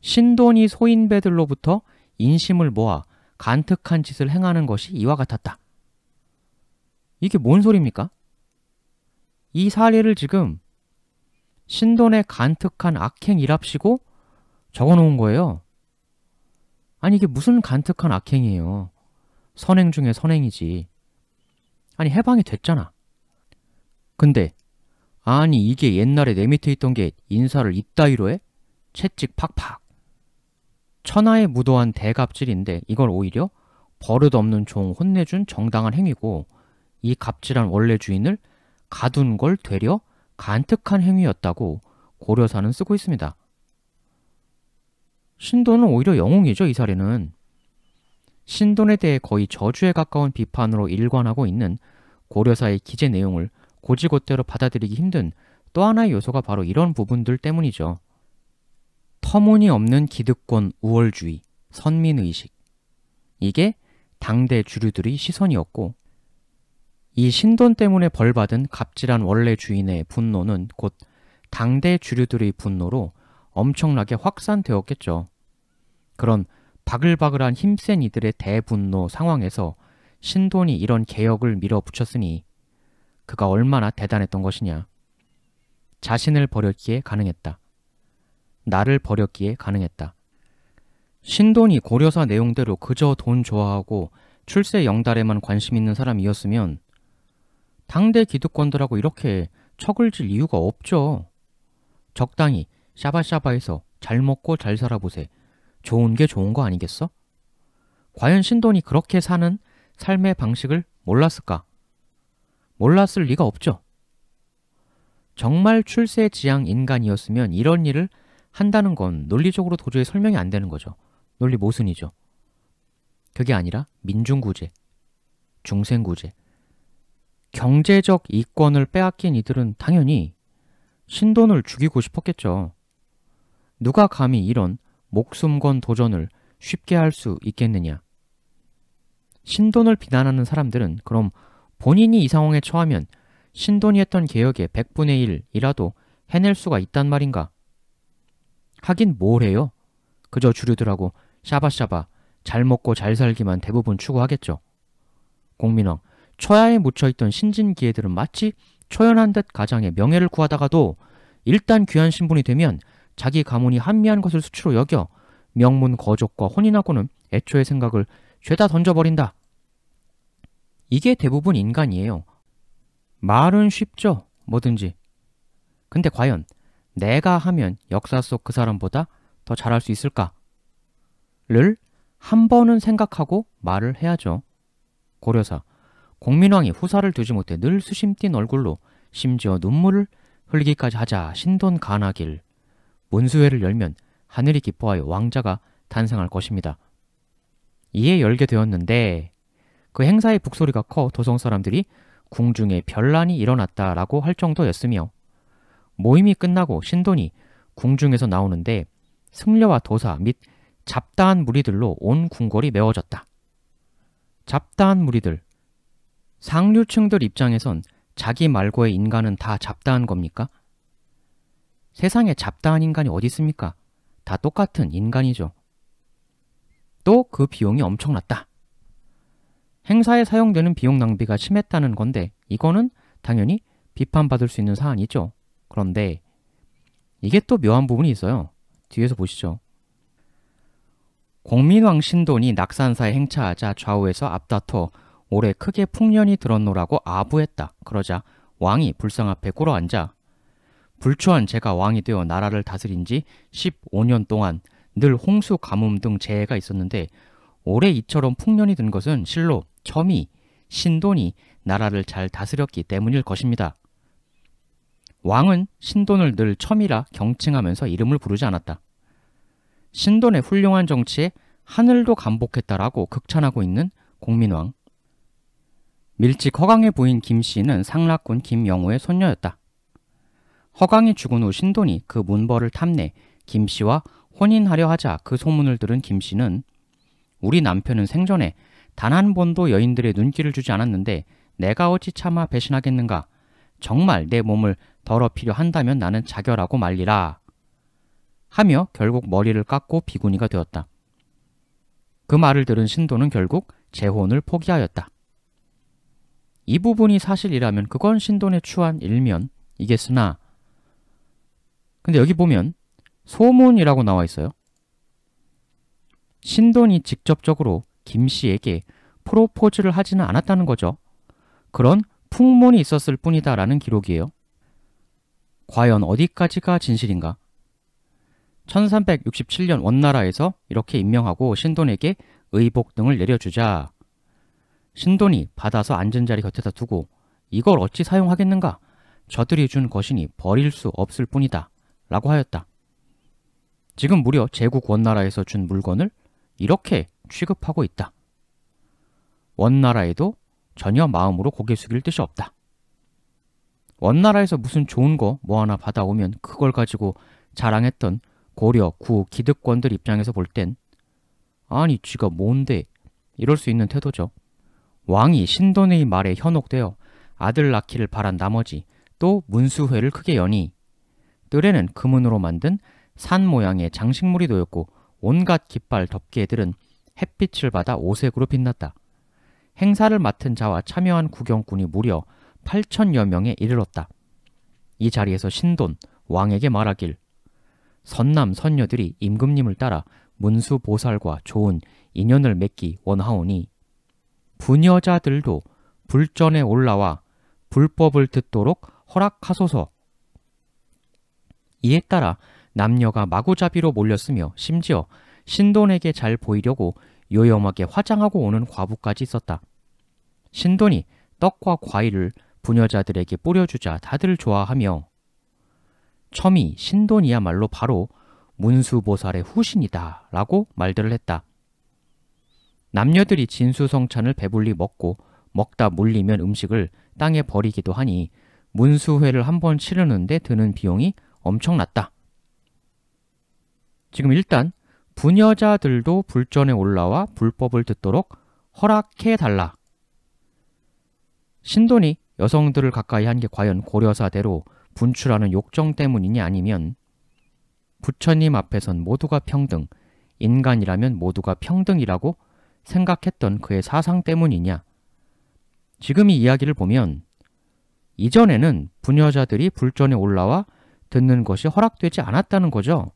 Speaker 1: 신돈이 소인배들로부터 인심을 모아 간특한 짓을 행하는 것이 이와 같았다. 이게 뭔 소리입니까? 이 사례를 지금 신돈의 간특한 악행이랍시고 적어놓은 거예요. 아니 이게 무슨 간특한 악행이에요. 선행 중에 선행이지. 아니 해방이 됐잖아. 근데 아니 이게 옛날에 내 밑에 있던 게 인사를 이따위로 해? 채찍 팍팍. 천하의 무도한 대갑질인데 이걸 오히려 버릇없는 종 혼내준 정당한 행위고 이 갑질한 원래 주인을 가둔 걸 되려 간특한 행위였다고 고려사는 쓰고 있습니다. 신돈은 오히려 영웅이죠, 이 사례는. 신돈에 대해 거의 저주에 가까운 비판으로 일관하고 있는 고려사의 기재 내용을 고지고대로 받아들이기 힘든 또 하나의 요소가 바로 이런 부분들 때문이죠. 터무니없는 기득권 우월주의, 선민의식. 이게 당대 주류들의 시선이었고 이 신돈 때문에 벌받은 갑질한 원래 주인의 분노는 곧 당대 주류들의 분노로 엄청나게 확산되었겠죠. 그런 바글바글한 힘센 이들의 대분노 상황에서 신돈이 이런 개혁을 밀어붙였으니 그가 얼마나 대단했던 것이냐. 자신을 버렸기에 가능했다. 나를 버렸기에 가능했다. 신돈이 고려사 내용대로 그저 돈 좋아하고 출세 영달에만 관심 있는 사람이었으면 당대 기득권들하고 이렇게 척을 질 이유가 없죠. 적당히 샤바샤바해서잘 먹고 잘 살아보세. 좋은 게 좋은 거 아니겠어? 과연 신돈이 그렇게 사는 삶의 방식을 몰랐을까? 몰랐을 리가 없죠. 정말 출세 지향 인간이었으면 이런 일을 한다는 건 논리적으로 도저히 설명이 안 되는 거죠. 논리 모순이죠. 그게 아니라 민중구제, 중생구제, 경제적 이권을 빼앗긴 이들은 당연히 신돈을 죽이고 싶었겠죠. 누가 감히 이런 목숨 건 도전을 쉽게 할 수 있겠느냐. 신돈을 비난하는 사람들은 그럼 본인이 이 상황에 처하면 신돈이 했던 개혁의 100분의 1이라도 해낼 수가 있단 말인가? 하긴 뭘 해요? 그저 주류들하고 샤바샤바 잘 먹고 잘 살기만 대부분 추구하겠죠. 공민왕 초야에 묻혀있던 신진기애들은 마치 초연한 듯 가장의 명예를 구하다가도 일단 귀한 신분이 되면 자기 가문이 한미한 것을 수치로 여겨 명문 거족과 혼인하고는 애초의 생각을 죄다 던져버린다. 이게 대부분 인간이에요. 말은 쉽죠. 뭐든지. 근데 과연 내가 하면 역사 속 그 사람보다 더 잘할 수 있을까? 를 한 번은 생각하고 말을 해야죠. 고려사 공민왕이 후사를 두지 못해 늘 수심 띈 얼굴로 심지어 눈물을 흘리기까지 하자 신돈 가나길 문수회를 열면 하늘이 기뻐하여 왕자가 탄생할 것입니다. 이에 열게 되었는데 그 행사의 북소리가 커 도성 사람들이 궁중에 별난이 일어났다라고 할 정도였으며 모임이 끝나고 신돈이 궁중에서 나오는데 승려와 도사 및 잡다한 무리들로 온 궁궐이 메워졌다. 잡다한 무리들, 상류층들 입장에선 자기 말고의 인간은 다 잡다한 겁니까? 세상에 잡다한 인간이 어디 있습니까? 다 똑같은 인간이죠. 또 그 비용이 엄청났다. 행사에 사용되는 비용 낭비가 심했다는 건데 이거는 당연히 비판받을 수 있는 사안이죠. 그런데 이게 또 묘한 부분이 있어요. 뒤에서 보시죠. 공민왕 신돈이 낙산사에 행차하자 좌우에서 앞다퉈 올해 크게 풍년이 들었노라고 아부했다. 그러자 왕이 불상 앞에 꿇어앉아 불초한 제가 왕이 되어 나라를 다스린 지 15년 동안 늘 홍수, 가뭄 등 재해가 있었는데 올해 이처럼 풍년이 든 것은 실로 첨이, 신돈이 나라를 잘 다스렸기 때문일 것입니다. 왕은 신돈을 늘 첨이라 경칭하면서 이름을 부르지 않았다. 신돈의 훌륭한 정치에 하늘도 감복했다라고 극찬하고 있는 공민왕. 밀직 허강의 부인 김씨는 상락군 김영호의 손녀였다. 허강이 죽은 후 신돈이 그 문벌을 탐내 김씨와 혼인하려 하자 그 소문을 들은 김씨는 우리 남편은 생전에 단 한 번도 여인들의 눈길을 주지 않았는데 내가 어찌 참아 배신하겠는가 정말 내 몸을 더럽히려 한다면 나는 자결하고 말리라 하며 결국 머리를 깎고 비구니가 되었다. 그 말을 들은 신도는 결국 재혼을 포기하였다. 이 부분이 사실이라면 그건 신돈의 추한 일면이겠으나 근데 여기 보면 소문이라고 나와 있어요. 신돈이 직접적으로 김 씨에게 프로포즈를 하지는 않았다는 거죠. 그런 풍문이 있었을 뿐이다 라는 기록이에요. 과연 어디까지가 진실인가? 1367년 원나라에서 이렇게 임명하고 신돈에게 의복 등을 내려주자 신돈이 받아서 앉은 자리 곁에다 두고 이걸 어찌 사용하겠는가? 저들이 준 것이니 버릴 수 없을 뿐이다. 라고 하였다. 지금 무려 제국 원나라에서 준 물건을 이렇게 취급하고 있다. 원나라에도 전혀 마음으로 고개 숙일 뜻이 없다. 원나라에서 무슨 좋은 거 뭐 하나 받아오면 그걸 가지고 자랑했던 고려, 구, 기득권들 입장에서 볼 땐 아니 쥐가 뭔데 이럴 수 있는 태도죠. 왕이 신돈의 말에 현혹되어 아들 낳기를 바란 나머지 또 문수회를 크게 여니 뜰에는 금은으로 그 만든 산 모양의 장식물이 놓였고 온갖 깃발 덮개들은 햇빛을 받아 오색으로 빛났다. 행사를 맡은 자와 참여한 구경꾼이 무려 8천여 명에 이르렀다. 이 자리에서 신돈 왕에게 말하길 선남 선녀들이 임금님을 따라 문수 보살과 좋은 인연을 맺기 원하오니 부녀자들도 불전에 올라와 불법을 듣도록 허락하소서. 이에 따라 남녀가 마구잡이로 몰렸으며 심지어 신돈에게 잘 보이려고 요염하게 화장하고 오는 과부까지 있었다. 신돈이 떡과 과일을 부녀자들에게 뿌려주자 다들 좋아하며 첨이 신돈이야말로 바로 문수보살의 후신이다 라고 말들을 했다. 남녀들이 진수성찬을 배불리 먹고 먹다 물리면 음식을 땅에 버리기도 하니 문수회를 한 번 치르는데 드는 비용이 엄청났다. 지금 일단 부녀자들도 불전에 올라와 불법을 듣도록 허락해달라. 신돈이 여성들을 가까이 한 게 과연 고려사대로 분출하는 욕정 때문이냐 아니면 부처님 앞에선 모두가 평등, 인간이라면 모두가 평등이라고 생각했던 그의 사상 때문이냐? 지금 이 이야기를 보면 이전에는 부녀자들이 불전에 올라와 듣는 것이 허락되지 않았다는 거죠.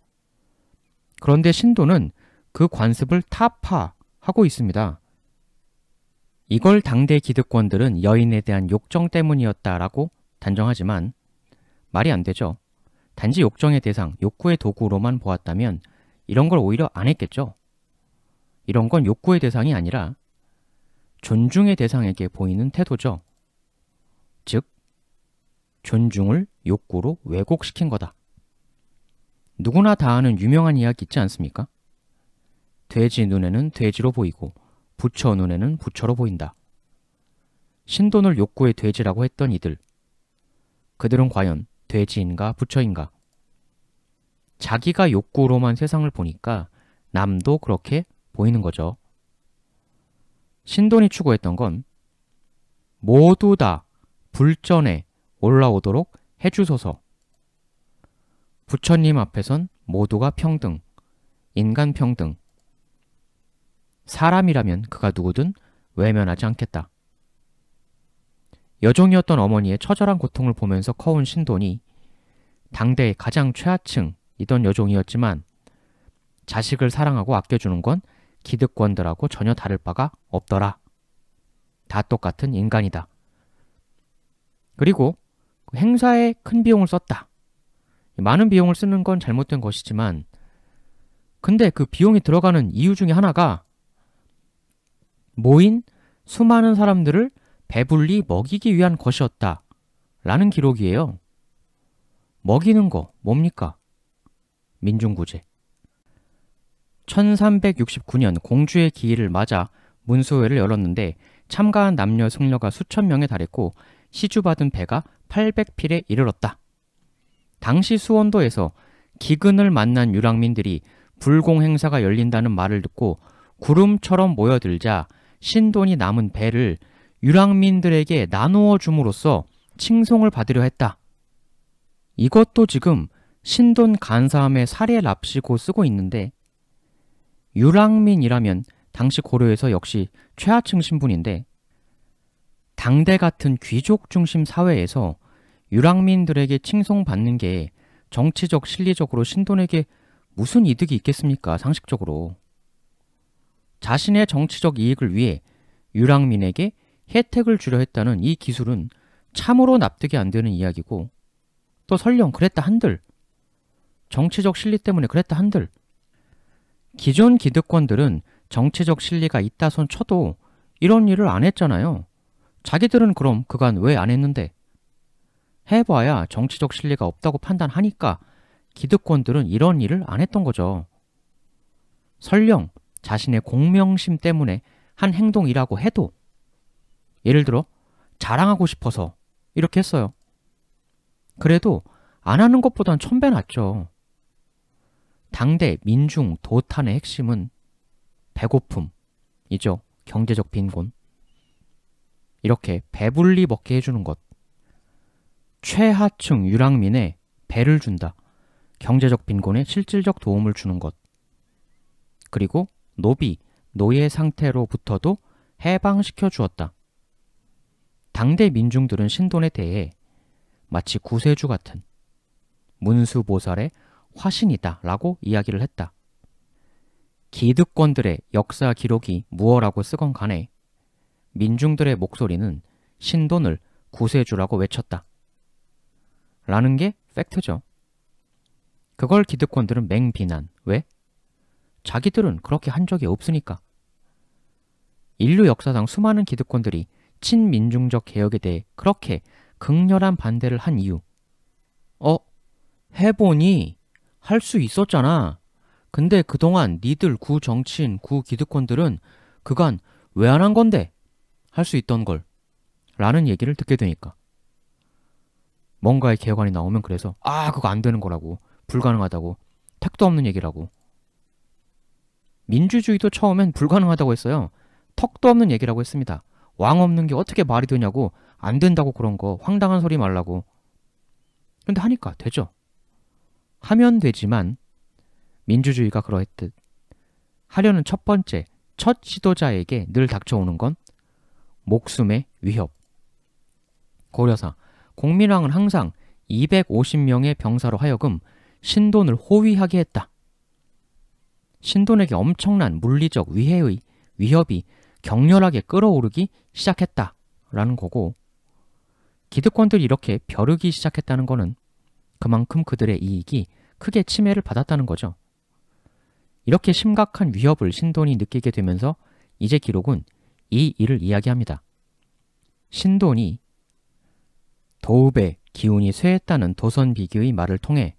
Speaker 1: 그런데 신도는 그 관습을 타파하고 있습니다. 이걸 당대 기득권들은 여인에 대한 욕정 때문이었다라고 단정하지만 말이 안 되죠. 단지 욕정의 대상, 욕구의 도구로만 보았다면 이런 걸 오히려 안 했겠죠. 이런 건 욕구의 대상이 아니라 존중의 대상에게 보이는 태도죠. 즉, 존중을 욕구로 왜곡시킨 거다. 누구나 다 아는 유명한 이야기 있지 않습니까? 돼지 눈에는 돼지로 보이고 부처 눈에는 부처로 보인다. 신돈을 욕구의 돼지라고 했던 이들. 그들은 과연 돼지인가 부처인가? 자기가 욕구로만 세상을 보니까 남도 그렇게 보이는 거죠. 신돈이 추구했던 건 모두 다 불전에 올라오도록 해주소서. 부처님 앞에선 모두가 평등, 인간 평등. 사람이라면 그가 누구든 외면하지 않겠다. 여종이었던 어머니의 처절한 고통을 보면서 커온 신돈이 당대의 가장 최하층이던 여종이었지만 자식을 사랑하고 아껴주는 건 기득권들하고 전혀 다를 바가 없더라. 다 똑같은 인간이다. 그리고 그 행사에 큰 비용을 썼다. 많은 비용을 쓰는 건 잘못된 것이지만 근데 그 비용이 들어가는 이유 중에 하나가 모인 수많은 사람들을 배불리 먹이기 위한 것이었다. 라는 기록이에요. 먹이는 거 뭡니까? 민중구제. 1369년 공주의 기일을 맞아 문수회를 열었는데 참가한 남녀 승려가 수천 명에 달했고 시주받은 배가 800필에 이르렀다. 당시 수원도에서 기근을 만난 유랑민들이 불공 행사가 열린다는 말을 듣고 구름처럼 모여들자 신돈이 남은 배를 유랑민들에게 나누어 줌으로써 칭송을 받으려 했다. 이것도 지금 신돈 간사함의 사례 랍시고 쓰고 있는데 유랑민이라면 당시 고려에서 역시 최하층 신분인데 당대 같은 귀족 중심 사회에서 유랑민들에게 칭송받는 게 정치적 실리적으로 신돈에게 무슨 이득이 있겠습니까 상식적으로 자신의 정치적 이익을 위해 유랑민에게 혜택을 주려 했다는 이 기술은 참으로 납득이 안 되는 이야기고 또 설령 그랬다 한들 정치적 실리 때문에 그랬다 한들 기존 기득권들은 정치적 실리가 있다손 쳐도 이런 일을 안 했잖아요. 자기들은 그럼 그간 왜 안 했는데? 해봐야 정치적 실리가 없다고 판단하니까 기득권들은 이런 일을 안 했던 거죠. 설령 자신의 공명심 때문에 한 행동이라고 해도 예를 들어 자랑하고 싶어서 이렇게 했어요. 그래도 안 하는 것보단 천배 낫죠. 당대 민중 도탄의 핵심은 배고픔이죠. 경제적 빈곤. 이렇게 배불리 먹게 해주는 것. 최하층 유랑민의 배를 준다. 경제적 빈곤에 실질적 도움을 주는 것. 그리고 노비, 노예 상태로부터도 해방시켜 주었다. 당대 민중들은 신돈에 대해 마치 구세주 같은 문수보살의 화신이다라고 이야기를 했다. 기득권들의 역사 기록이 무어라고 쓰건 간에 민중들의 목소리는 신돈을 구세주라고 외쳤다. 라는 게 팩트죠. 그걸 기득권들은 맹비난. 왜? 자기들은 그렇게 한 적이 없으니까. 인류 역사상 수많은 기득권들이 친민중적 개혁에 대해 그렇게 극렬한 반대를 한 이유. 어? 해보니 할수 있었잖아. 근데 그동안 니들 구정치인, 구기득권들은 그간 왜 안 한 건데? 할 수 있던 걸. 라는 얘기를 듣게 되니까. 뭔가의 개관이 나오면 그래서 아 그거 안 되는 거라고 불가능하다고 택도 없는 얘기라고 민주주의도 처음엔 불가능하다고 했어요 턱도 없는 얘기라고 했습니다 왕 없는 게 어떻게 말이 되냐고 안 된다고 그런 거 황당한 소리 말라고 근데 하니까 되죠 하면 되지만 민주주의가 그러했듯 하려는 첫 번째, 첫 시도자에게 늘 닥쳐오는 건 목숨의 위협. 고려사, 공민왕은 항상 250명의 병사로 하여금 신돈을 호위하게 했다. 신돈에게 엄청난 물리적 위해의 위협이 격렬하게 끌어오르기 시작했다. 라는 거고, 기득권들이 이렇게 벼르기 시작했다는 거는 그만큼 그들의 이익이 크게 침해를 받았다는 거죠. 이렇게 심각한 위협을 신돈이 느끼게 되면서 이제 기록은 이 일을 이야기합니다. 신돈이 도읍의 기운이 쇠했다는 도선 비규의 말을 통해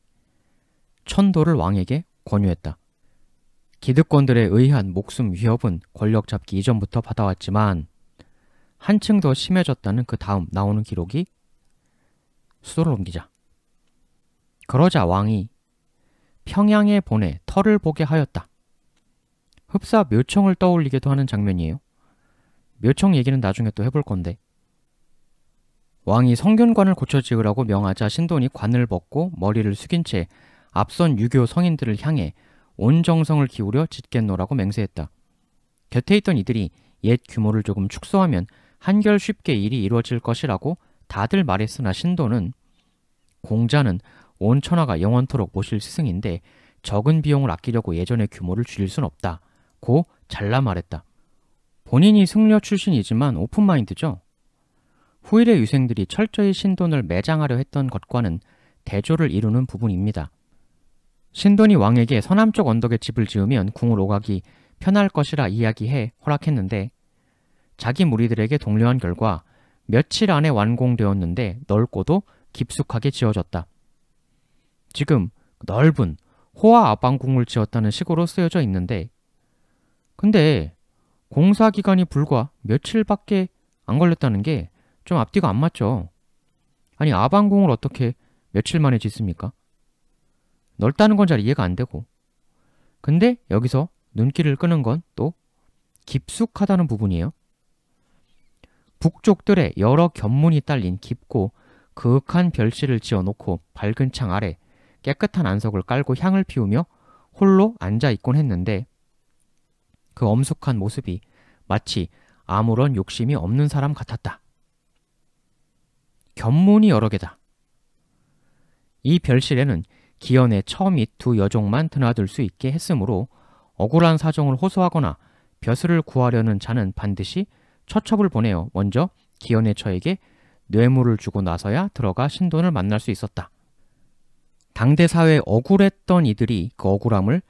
Speaker 1: 천도를 왕에게 권유했다. 기득권들에 의한 목숨 위협은 권력 잡기 이전부터 받아왔지만 한층 더 심해졌다는 그 다음 나오는 기록이 수도를 옮기자. 그러자 왕이 평양에 보내 터를 보게 하였다. 흡사 묘청을 떠올리기도 하는 장면이에요. 묘청 얘기는 나중에 또 해볼 건데. 왕이 성균관을 고쳐 지으라고 명하자 신돈이 관을 벗고 머리를 숙인 채 앞선 유교 성인들을 향해 온 정성을 기울여 짓겠노라고 맹세했다. 곁에 있던 이들이 옛 규모를 조금 축소하면 한결 쉽게 일이 이루어질 것이라고 다들 말했으나 신도는 공자는 온 천하가 영원토록 모실 스승인데 적은 비용을 아끼려고 예전의 규모를 줄일 순 없다. 고 잘라 말했다. 본인이 승려 출신이지만 오픈마인드죠. 후일의 유생들이 철저히 신돈을 매장하려 했던 것과는 대조를 이루는 부분입니다. 신돈이 왕에게 서남쪽 언덕에 집을 지으면 궁을 오가기 편할 것이라 이야기해 허락했는데 자기 무리들에게 동료한 결과 며칠 안에 완공되었는데 넓고도 깊숙하게 지어졌다. 지금 넓은 호화 아방궁을 지었다는 식으로 쓰여져 있는데 근데 공사 기간이 불과 며칠밖에 안 걸렸다는 게 좀 앞뒤가 안 맞죠. 아니 아방궁을 어떻게 며칠 만에 짓습니까? 넓다는 건 잘 이해가 안 되고 근데 여기서 눈길을 끄는 건 또 깊숙하다는 부분이에요. 북쪽들에 여러 견문이 딸린 깊고 그윽한 별실을 지어놓고 밝은 창 아래 깨끗한 안석을 깔고 향을 피우며 홀로 앉아 있곤 했는데 그 엄숙한 모습이 마치 아무런 욕심이 없는 사람 같았다. 견문이 여러 개다. 이 별실에는 기연의 처음이 두 여종만 드나들 수 있게 했으므로 억울한 사정을 호소하거나 벼슬을 구하려는 자는 반드시 처첩을 보내어 먼저 기연의 처에게 뇌물을 주고 나서야 들어가 신돈을 만날 수 있었다. 당대 사회에 억울했던 이들이 그 억울함을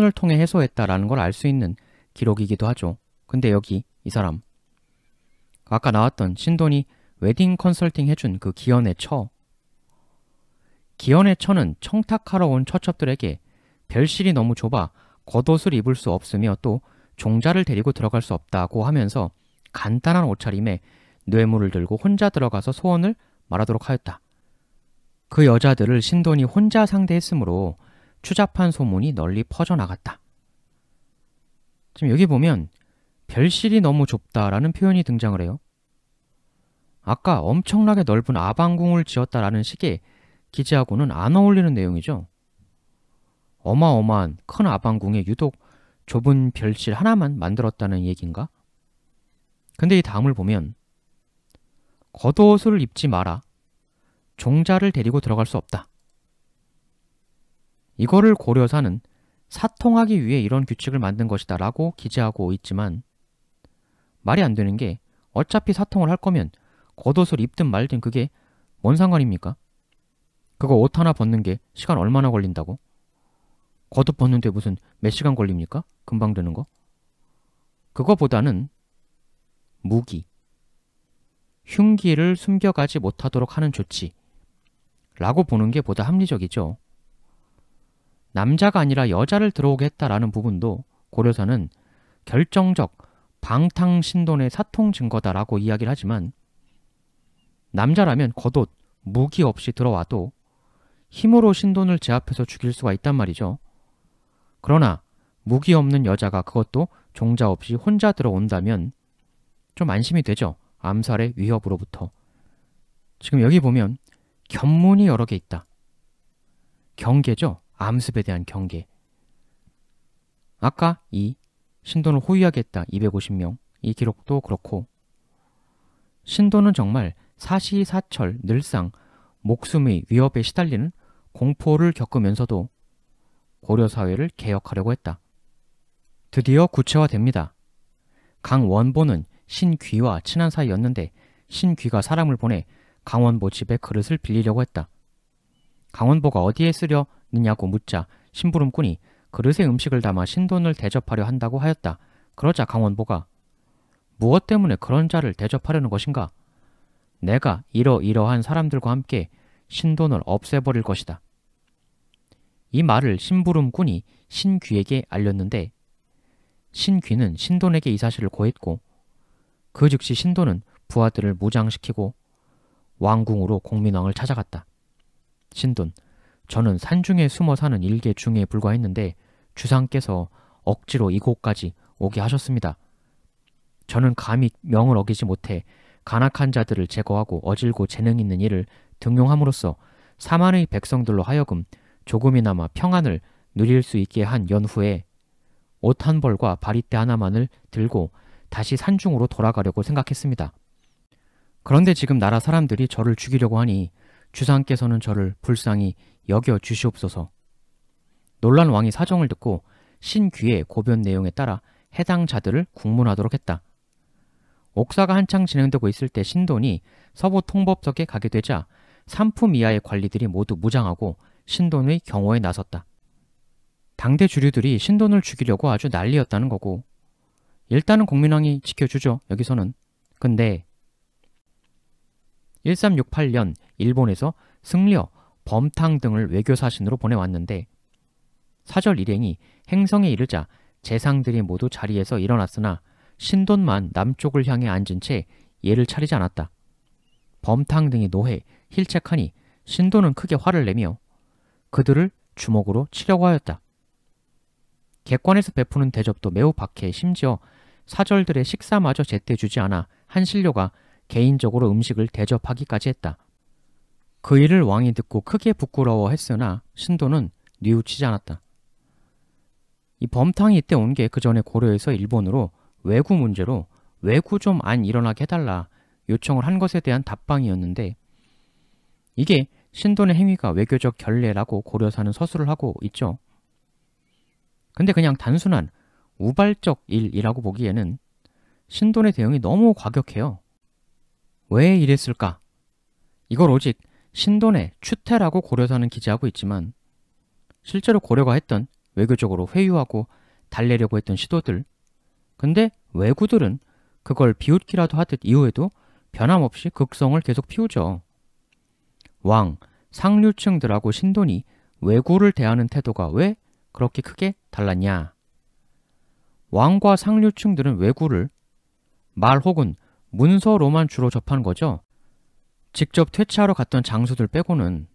Speaker 1: 신돈을 통해 해소했다라는 걸 알 수 있는 기록이기도 하죠. 근데 여기 이 사람 아까 나왔던 신돈이 웨딩 컨설팅 해준 그 기현의 처 기현의 처는 청탁하러 온 처첩들에게 별실이 너무 좁아 겉옷을 입을 수 없으며 또 종자를 데리고 들어갈 수 없다고 하면서 간단한 옷차림에 뇌물을 들고 혼자 들어가서 소원을 말하도록 하였다. 그 여자들을 신돈이 혼자 상대했으므로 추잡한 소문이 널리 퍼져나갔다. 지금 여기 보면 별실이 너무 좁다라는 표현이 등장을 해요. 아까 엄청나게 넓은 아방궁을 지었다라는 식의 기재하고는안 어울리는 내용이죠. 어마어마한 큰 아방궁에 유독 좁은 별실 하나만 만들었다는 얘기인가? 근데 이 다음을 보면 겉옷을 입지 마라. 종자를 데리고 들어갈 수 없다. 이거를 고려사는 사통하기 위해 이런 규칙을 만든 것이다 라고 기재하고 있지만 말이 안 되는 게 어차피 사통을 할 거면 겉옷을 입든 말든 그게 뭔 상관입니까? 그거 옷 하나 벗는 게 시간 얼마나 걸린다고? 겉옷 벗는데 무슨 몇 시간 걸립니까? 금방 되는 거? 그거보다는 무기, 흉기를 숨겨가지 못하도록 하는 조치 라고 보는 게 보다 합리적이죠. 남자가 아니라 여자를 들어오게 했다라는 부분도 고려사는 결정적 방탕신돈의 사통 증거다라고 이야기를 하지만 남자라면 겉옷, 무기 없이 들어와도 힘으로 신돈을 제압해서 죽일 수가 있단 말이죠. 그러나 무기 없는 여자가 그것도 종자 없이 혼자 들어온다면 좀 안심이 되죠. 암살의 위협으로부터. 지금 여기 보면 견문이 여러 개 있다. 경계죠. 암습에 대한 경계. 아까 이 신도는 호위하겠다 250명 이 기록도 그렇고 신도는 정말 사시사철 늘상 목숨의 위협에 시달리는 공포를 겪으면서도 고려사회를 개혁하려고 했다. 드디어 구체화됩니다. 강원보는 신귀와 친한 사이였는데 신귀가 사람을 보내 강원보 집에 그릇을 빌리려고 했다. 강원보가 어디에 쓰려느냐고 묻자 심부름꾼이 그릇에 음식을 담아 신돈을 대접하려 한다고 하였다. 그러자 강원보가 무엇 때문에 그런 자를 대접하려는 것인가? 내가 이러이러한 사람들과 함께 신돈을 없애버릴 것이다. 이 말을 심부름꾼이 신귀에게 알렸는데 신귀는 신돈에게 이 사실을 고했고 그 즉시 신돈은 부하들을 무장시키고 왕궁으로 공민왕을 찾아갔다. 신돈, 저는 산중에 숨어 사는 일개 중에 불과했는데 주상께서 억지로 이곳까지 오게 하셨습니다. 저는 감히 명을 어기지 못해 간악한 자들을 제거하고 어질고 재능 있는 일을 등용함으로써 사만의 백성들로 하여금 조금이나마 평안을 누릴 수 있게 한 연후에 옷 한 벌과 바리떼 하나만을 들고 다시 산중으로 돌아가려고 생각했습니다. 그런데 지금 나라 사람들이 저를 죽이려고 하니 주상께서는 저를 불쌍히 여겨 주시옵소서. 논란 왕이 사정을 듣고 신귀의 고변 내용에 따라 해당 자들을 국문하도록 했다. 옥사가 한창 진행되고 있을 때 신돈이 서부 통법석에 가게 되자 삼품 이하의 관리들이 모두 무장하고 신돈의 경호에 나섰다. 당대 주류들이 신돈을 죽이려고 아주 난리였다는 거고 일단은 공민왕이 지켜주죠 여기서는 근데 1368년 일본에서 승려, 범탕 등을 외교사신으로 보내왔는데 사절 일행이 행성에 이르자 재상들이 모두 자리에서 일어났으나 신돈만 남쪽을 향해 앉은 채 예를 차리지 않았다. 범탕 등이 노해 힐책하니 신돈은 크게 화를 내며 그들을 주먹으로 치려고 하였다. 객관에서 베푸는 대접도 매우 박해 심지어 사절들의 식사마저 제때 주지 않아 한신료가 개인적으로 음식을 대접하기까지 했다. 그 일을 왕이 듣고 크게 부끄러워했으나 신도는 뉘우치지 않았다. 이 범탕이 이때 온 게 그 전에 고려에서 일본으로 외구 문제로 외구 좀 안 일어나게 해달라 요청을 한 것에 대한 답방이었는데 이게 신도의 행위가 외교적 결례라고 고려사는 서술을 하고 있죠. 근데 그냥 단순한 우발적 일이라고 보기에는 신돈의 대응이 너무 과격해요. 왜 이랬을까? 이걸 오직 신돈의 추태라고 고려사는 기재하고 있지만 실제로 고려가 했던 외교적으로 회유하고 달래려고 했던 시도들 근데 왜구들은 그걸 비웃기라도 하듯 이후에도 변함없이 극성을 계속 피우죠. 왕, 상류층들하고 신돈이 왜구를 대하는 태도가 왜 그렇게 크게 달랐냐? 왕과 상류층들은 왜구를 말 혹은 문서로만 주로 접한 거죠. 직접 퇴치하러 갔던 장수들 빼고는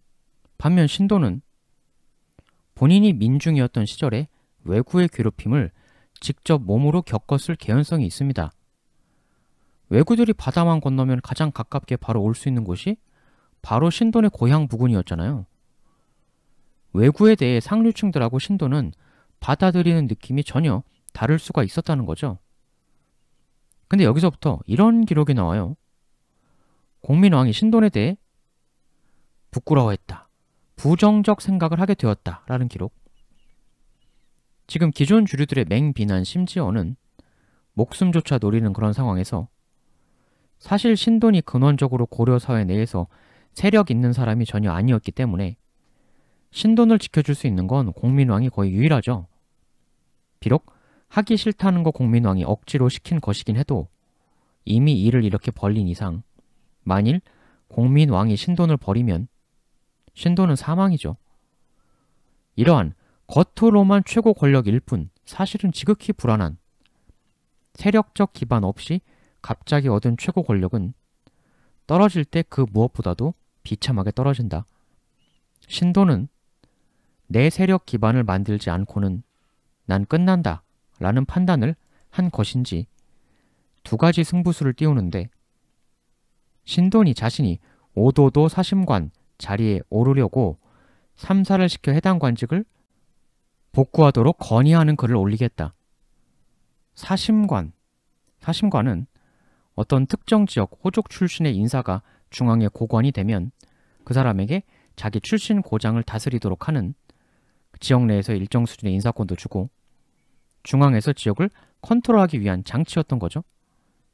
Speaker 1: 반면 신도는 본인이 민중이었던 시절에 외구의 괴롭힘을 직접 몸으로 겪었을 개연성이 있습니다. 외구들이 바다만 건너면 가장 가깝게 바로 올 수 있는 곳이 바로 신돈의 고향 부근이었잖아요. 외구에 대해 상류층들하고 신돈은 받아들이는 느낌이 전혀 다를 수가 있었다는 거죠. 근데 여기서부터 이런 기록이 나와요. 공민왕이 신돈에 대해 부끄러워했다. 부정적 생각을 하게 되었다. 라는 기록. 지금 기존 주류들의 맹비난 심지어는 목숨조차 노리는 그런 상황에서 사실 신돈이 근원적으로 고려사회 내에서 세력 있는 사람이 전혀 아니었기 때문에 신돈을 지켜줄 수 있는 건 공민왕이 거의 유일하죠. 비록 하기 싫다는 거 공민왕이 억지로 시킨 것이긴 해도 이미 일을 이렇게 벌린 이상 만일 공민왕이 신돈을 버리면 신돈은 사망이죠. 이러한 겉으로만 최고 권력일 뿐 사실은 지극히 불안한 세력적 기반 없이 갑자기 얻은 최고 권력은 떨어질 때 그 무엇보다도 비참하게 떨어진다. 신도는 내 세력 기반을 만들지 않고는 난 끝난다 라는 판단을 한 것인지 두 가지 승부수를 띄우는데 신돈이 자신이 오도도 사심관 자리에 오르려고 삼사를 시켜 해당 관직을 복구하도록 건의하는 글을 올리겠다. 사심관 사심관은 어떤 특정 지역 호족 출신의 인사가 중앙의 고관이 되면 그 사람에게 자기 출신 고장을 다스리도록 하는 지역 내에서 일정 수준의 인사권도 주고 중앙에서 지역을 컨트롤하기 위한 장치였던 거죠.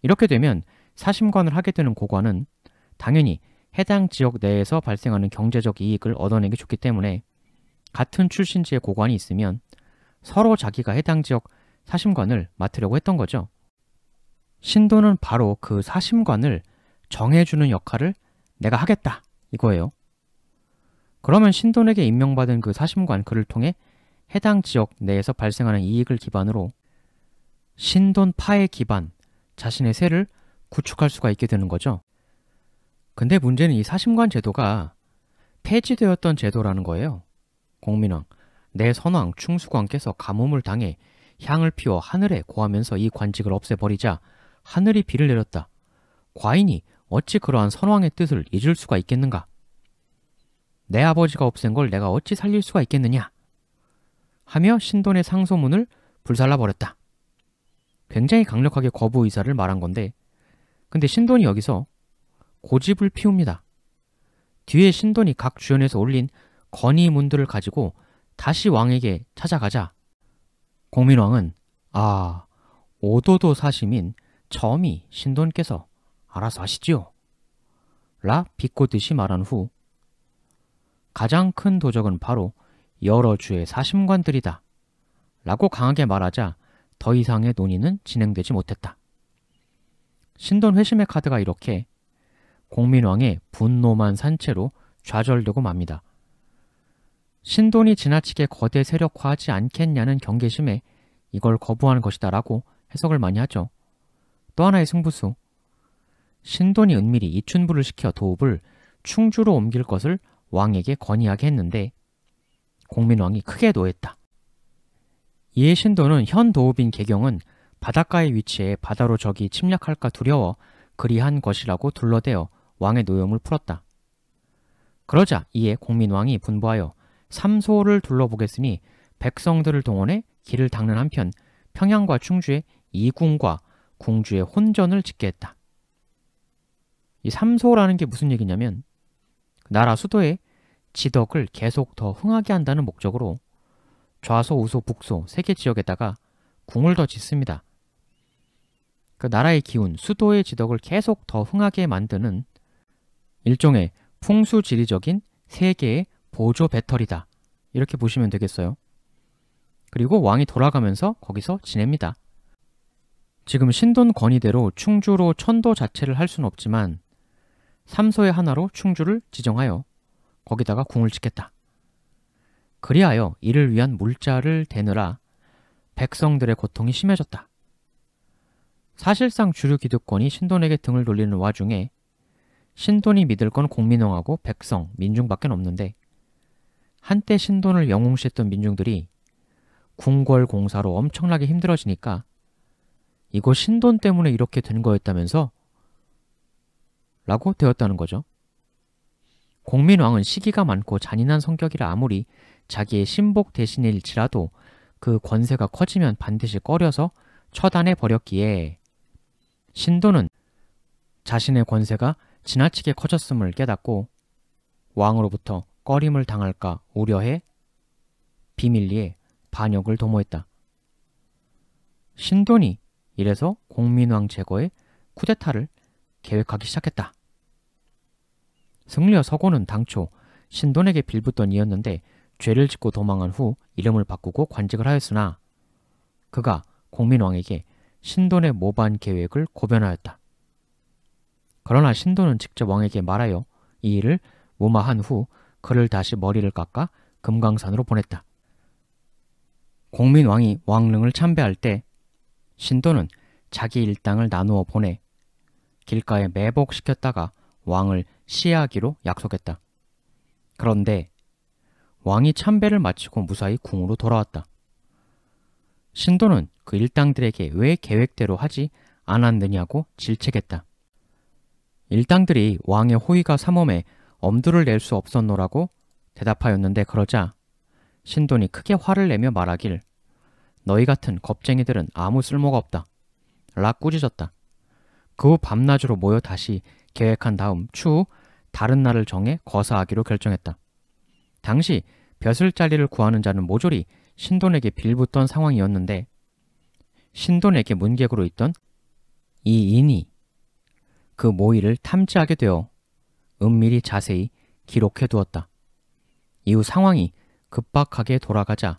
Speaker 1: 이렇게 되면 사심관을 하게 되는 고관은 당연히 해당 지역 내에서 발생하는 경제적 이익을 얻어내기 좋기 때문에 같은 출신지의 고관이 있으면 서로 자기가 해당 지역 사심관을 맡으려고 했던 거죠. 신도는 바로 그 사심관을 정해주는 역할을 내가 하겠다 이거예요. 그러면 신돈에게 임명받은 그 사심관 그를 통해 해당 지역 내에서 발생하는 이익을 기반으로 신돈 파의 기반 자신의 세를 구축할 수가 있게 되는 거죠. 근데 문제는 이 사심관 제도가 폐지되었던 제도라는 거예요. 공민왕, 내 선왕 충수관께서 가뭄을 당해 향을 피워 하늘에 고하면서 이 관직을 없애버리자 하늘이 비를 내렸다. 과인이 어찌 그러한 선왕의 뜻을 잊을 수가 있겠는가? 내 아버지가 없앤 걸 내가 어찌 살릴 수가 있겠느냐? 하며 신돈의 상소문을 불살라버렸다. 굉장히 강력하게 거부 의사를 말한 건데 근데 신돈이 여기서 고집을 피웁니다. 뒤에 신돈이 각 주연에서 올린 건의문들을 가지고 다시 왕에게 찾아가자 공민왕은 아 오도도 사심인 점이 신돈께서 알아서 하시지요 라 비꼬듯이 말한 후 가장 큰 도적은 바로 여러 주의 사심관들이다. 라고 강하게 말하자 더 이상의 논의는 진행되지 못했다. 신돈 회심의 카드가 이렇게 공민왕의 분노만 산 채로 좌절되고 맙니다. 신돈이 지나치게 거대 세력화하지 않겠냐는 경계심에 이걸 거부하는 것이다 라고 해석을 많이 하죠. 또 하나의 승부수 신돈이 은밀히 이춘부를 시켜 도읍을 충주로 옮길 것을 왕에게 건의하게 했는데 공민왕이 크게 노했다. 이에 신도는 현 도읍인 개경은 바닷가에 위치해 바다로 적이 침략할까 두려워 그리한 것이라고 둘러대어 왕의 노염을 풀었다. 그러자 이에 공민왕이 분부하여 삼소를 둘러보겠으니 백성들을 동원해 길을 닦는 한편 평양과 충주의 이궁과 궁주의 혼전을 짓게 했다. 이 삼소라는 게 무슨 얘기냐면 나라 수도에 지덕을 계속 더 흥하게 한다는 목적으로 좌소, 우소, 북소 세개 지역에다가 궁을 더 짓습니다. 그 나라의 기운, 수도의 지덕을 계속 더 흥하게 만드는 일종의 풍수지리적인 세계의 보조 배터리다. 이렇게 보시면 되겠어요. 그리고 왕이 돌아가면서 거기서 지냅니다. 지금 신돈 권위대로 충주로 천도 자체를 할 수는 없지만 삼소의 하나로 충주를 지정하여 거기다가 궁을 짓겠다. 그리하여 이를 위한 물자를 대느라 백성들의 고통이 심해졌다. 사실상 주류 기득권이 신돈에게 등을 돌리는 와중에 신돈이 믿을 건 공민왕하고 백성, 민중밖에 없는데 한때 신돈을 영웅시했던 민중들이 궁궐공사로 엄청나게 힘들어지니까 이거 신돈 때문에 이렇게 된 거였다면서? 라고 되었다는 거죠. 공민왕은 시기가 많고 잔인한 성격이라 아무리 자기의 신복 대신일지라도 그 권세가 커지면 반드시 꺼려서 처단해 버렸기에 신도는 자신의 권세가 지나치게 커졌음을 깨닫고 왕으로부터 꺼림을 당할까 우려해 비밀리에 반역을 도모했다. 신돈이 이래서 공민왕 제거에 쿠데타를 계획하기 시작했다. 승려 서고는 당초 신돈에게 빌붙던 이였는데 죄를 짓고 도망한 후 이름을 바꾸고 관직을 하였으나 그가 공민왕에게 신돈의 모반 계획을 고변하였다. 그러나 신돈은 직접 왕에게 말하여 이 일을 무마한 후 그를 다시 머리를 깎아 금강산으로 보냈다. 공민왕이 왕릉을 참배할 때 신돈은 자기 일당을 나누어 보내 길가에 매복시켰다가 왕을 시해하기로 약속했다. 그런데 왕이 참배를 마치고 무사히 궁으로 돌아왔다. 신도는 그 일당들에게 왜 계획대로 하지 않았느냐고 질책했다. 일당들이 왕의 호의가 삼엄해 엄두를 낼 수 없었노라고 대답하였는데 그러자 신돈이 크게 화를 내며 말하길 너희 같은 겁쟁이들은 아무 쓸모가 없다. 라 꾸짖었다. 그 후 밤낮으로 모여 다시 계획한 다음 추후 다른 날을 정해 거사하기로 결정했다. 당시 벼슬자리를 구하는 자는 모조리 신돈에게 빌붙던 상황이었는데 신돈에게 문객으로 있던 이 인이 그 모의를 탐지하게 되어 은밀히 자세히 기록해두었다. 이후 상황이 급박하게 돌아가자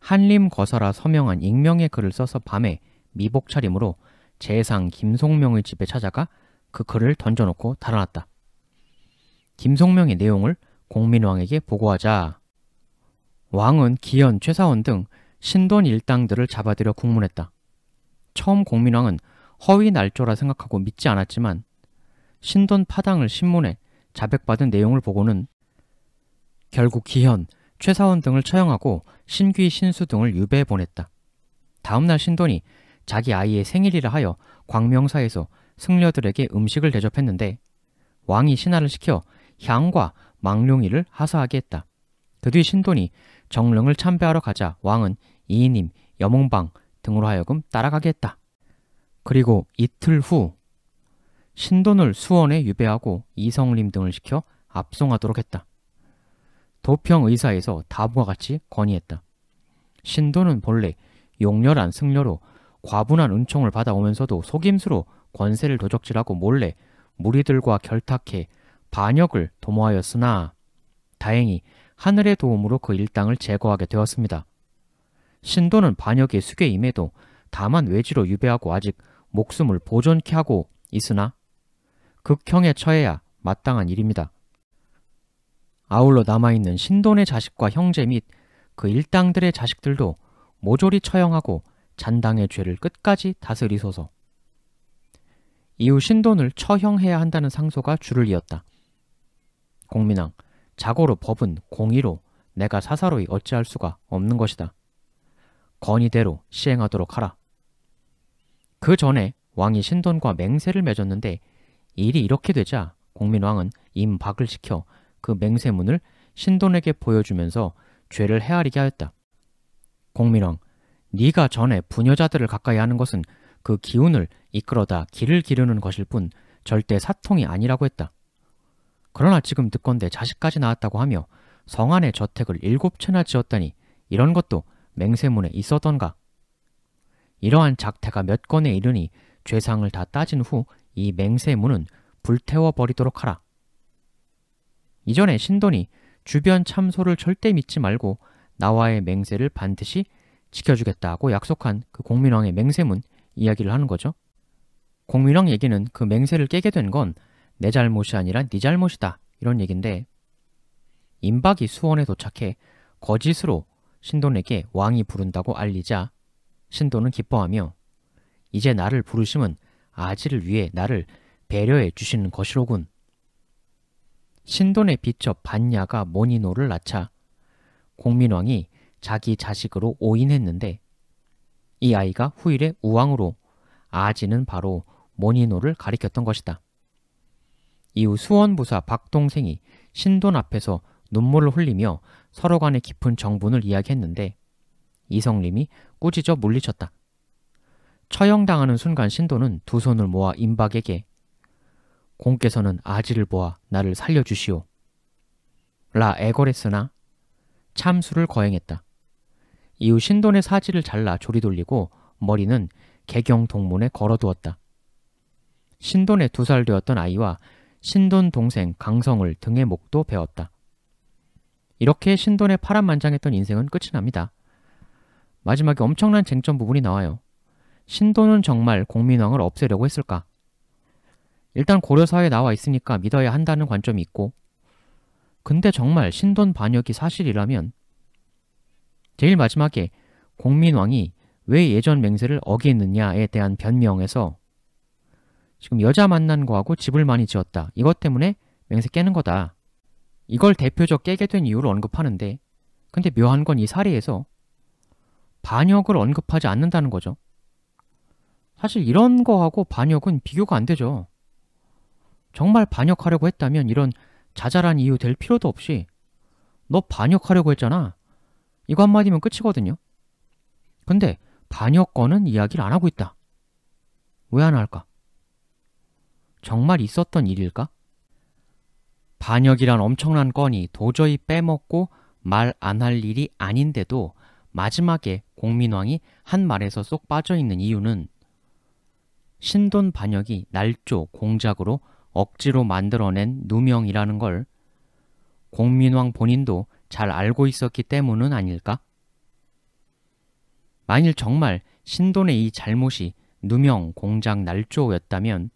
Speaker 1: 한림거사라 서명한 익명의 글을 써서 밤에 미복 차림으로 재상 김송명의 집에 찾아가 그 글을 던져놓고 달아났다. 김성명의 내용을 공민왕에게 보고하자 왕은 기현, 최사원 등 신돈 일당들을 잡아들여 국문했다. 처음 공민왕은 허위 날조라 생각하고 믿지 않았지만 신돈 파당을 신문에 자백받은 내용을 보고는 결국 기현, 최사원 등을 처형하고 신귀, 신수 등을 유배해 보냈다. 다음날 신돈이 자기 아이의 생일이라 하여 광명사에서 승려들에게 음식을 대접했는데 왕이 신하를 시켜 향과 망룡이를 하사하게 했다. 그뒤 신돈이 정릉을 참배하러 가자 왕은 이인임, 여몽방 등으로 하여금 따라가게 했다. 그리고 이틀 후 신돈을 수원에 유배하고 이성림 등을 시켜 압송하도록 했다. 도평의사에서 다부와 같이 건의했다. 신돈은 본래 용렬한 승려로 과분한 은총을 받아오면서도 속임수로 권세를 도적질하고 몰래 무리들과 결탁해 반역을 도모하였으나 다행히 하늘의 도움으로 그 일당을 제거하게 되었습니다. 신도는 반역의 수괴 임에도 다만 외지로 유배하고 아직 목숨을 보존케 하고 있으나 극형에 처해야 마땅한 일입니다. 아울러 남아있는 신돈의 자식과 형제 및 그 일당들의 자식들도 모조리 처형하고 잔당의 죄를 끝까지 다스리소서. 이후 신돈을 처형해야 한다는 상소가 줄을 이었다. 공민왕, 자고로 법은 공의로 내가 사사로이 어찌할 수가 없는 것이다. 건의대로 시행하도록 하라. 그 전에 왕이 신돈과 맹세를 맺었는데 일이 이렇게 되자 공민왕은 임박을 시켜 그 맹세문을 신돈에게 보여주면서 죄를 헤아리게 하였다. 공민왕, 네가 전에 부녀자들을 가까이 하는 것은 그 기운을 이끌어다 길을 기르는 것일 뿐 절대 사통이 아니라고 했다. 그러나 지금 듣건데 자식까지 낳았다고 하며 성안에 저택을 일곱 채나 지었다니 이런 것도 맹세문에 있었던가. 이러한 작태가 몇 건에 이르니 죄상을 다 따진 후 이 맹세문은 불태워버리도록 하라. 이전에 신돈이 주변 참소를 절대 믿지 말고 나와의 맹세를 반드시 지켜주겠다고 약속한 그 공민왕의 맹세문 이야기를 하는 거죠. 공민왕 얘기는 그 맹세를 깨게 된건 내 잘못이 아니라 네 잘못이다 이런 얘기인데 임박이 수원에 도착해 거짓으로 신돈에게 왕이 부른다고 알리자 신돈은 기뻐하며 이제 나를 부르심은 아지를 위해 나를 배려해 주시는 것이로군. 신돈에 비쳐 반야가 모니노를 낳자 공민왕이 자기 자식으로 오인했는데 이 아이가 후일의 우왕으로 아지는 바로 모니노를 가리켰던 것이다. 이후 수원부사 박동생이 신돈 앞에서 눈물을 흘리며 서로 간의 깊은 정분을 이야기했는데 이성림이 꾸짖어 물리쳤다. 처형당하는 순간 신돈은두 손을 모아 임박에게 공께서는 아지를 보아 나를 살려주시오. 라 에거레스나 참수를 거행했다. 이후 신돈의 사지를 잘라 조리 돌리고 머리는 개경 동문에 걸어두었다. 신돈의 두 살 되었던 아이와 신돈 동생 강성을 등의 목도 베었다. 이렇게 신돈의 파란만장했던 인생은 끝이 납니다. 마지막에 엄청난 쟁점 부분이 나와요. 신돈은 정말 공민왕을 없애려고 했을까? 일단 고려사에 회 나와 있으니까 믿어야 한다는 관점이 있고 근데 정말 신돈 반역이 사실이라면 제일 마지막에 공민왕이 왜 예전 맹세를 어기느냐에 했 대한 변명에서 지금 여자 만난 거하고 집을 많이 지었다. 이것 때문에 맹세 깨는 거다. 이걸 대표적 깨게 된 이유를 언급하는데 근데 묘한 건 이 사례에서 반역을 언급하지 않는다는 거죠. 사실 이런 거하고 반역은 비교가 안 되죠. 정말 반역하려고 했다면 이런 자잘한 이유 될 필요도 없이 너 반역하려고 했잖아. 이거 한마디면 끝이거든요. 근데 반역건은 이야기를 안 하고 있다. 왜 안 할까? 정말 있었던 일일까? 반역이란 엄청난 건이 도저히 빼먹고 말 안 할 일이 아닌데도 마지막에 공민왕이 한 말에서 쏙 빠져 있는 이유는 신돈 반역이 날조 공작으로 억지로 만들어낸 누명이라는 걸 공민왕 본인도 잘 알고 있었기 때문은 아닐까? 만일 정말 신돈의 이 잘못이 누명 공작 날조였다면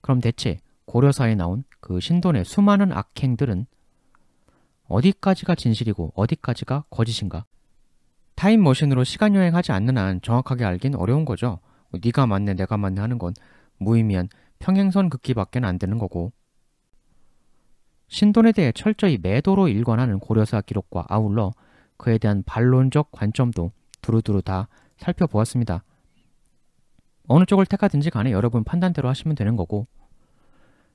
Speaker 1: 그럼 대체 고려사에 나온 그 신돈의 수많은 악행들은 어디까지가 진실이고 어디까지가 거짓인가? 타임머신으로 시간여행하지 않는 한 정확하게 알긴 어려운 거죠. 네가 맞네 내가 맞네 하는 건 무의미한 평행선 극기밖에안 되는 거고 신돈에 대해 철저히 매도로 일관하는 고려사 기록과 아울러 그에 대한 반론적 관점도 두루두루 다 살펴보았습니다. 어느 쪽을 택하든지 간에 여러분 판단대로 하시면 되는 거고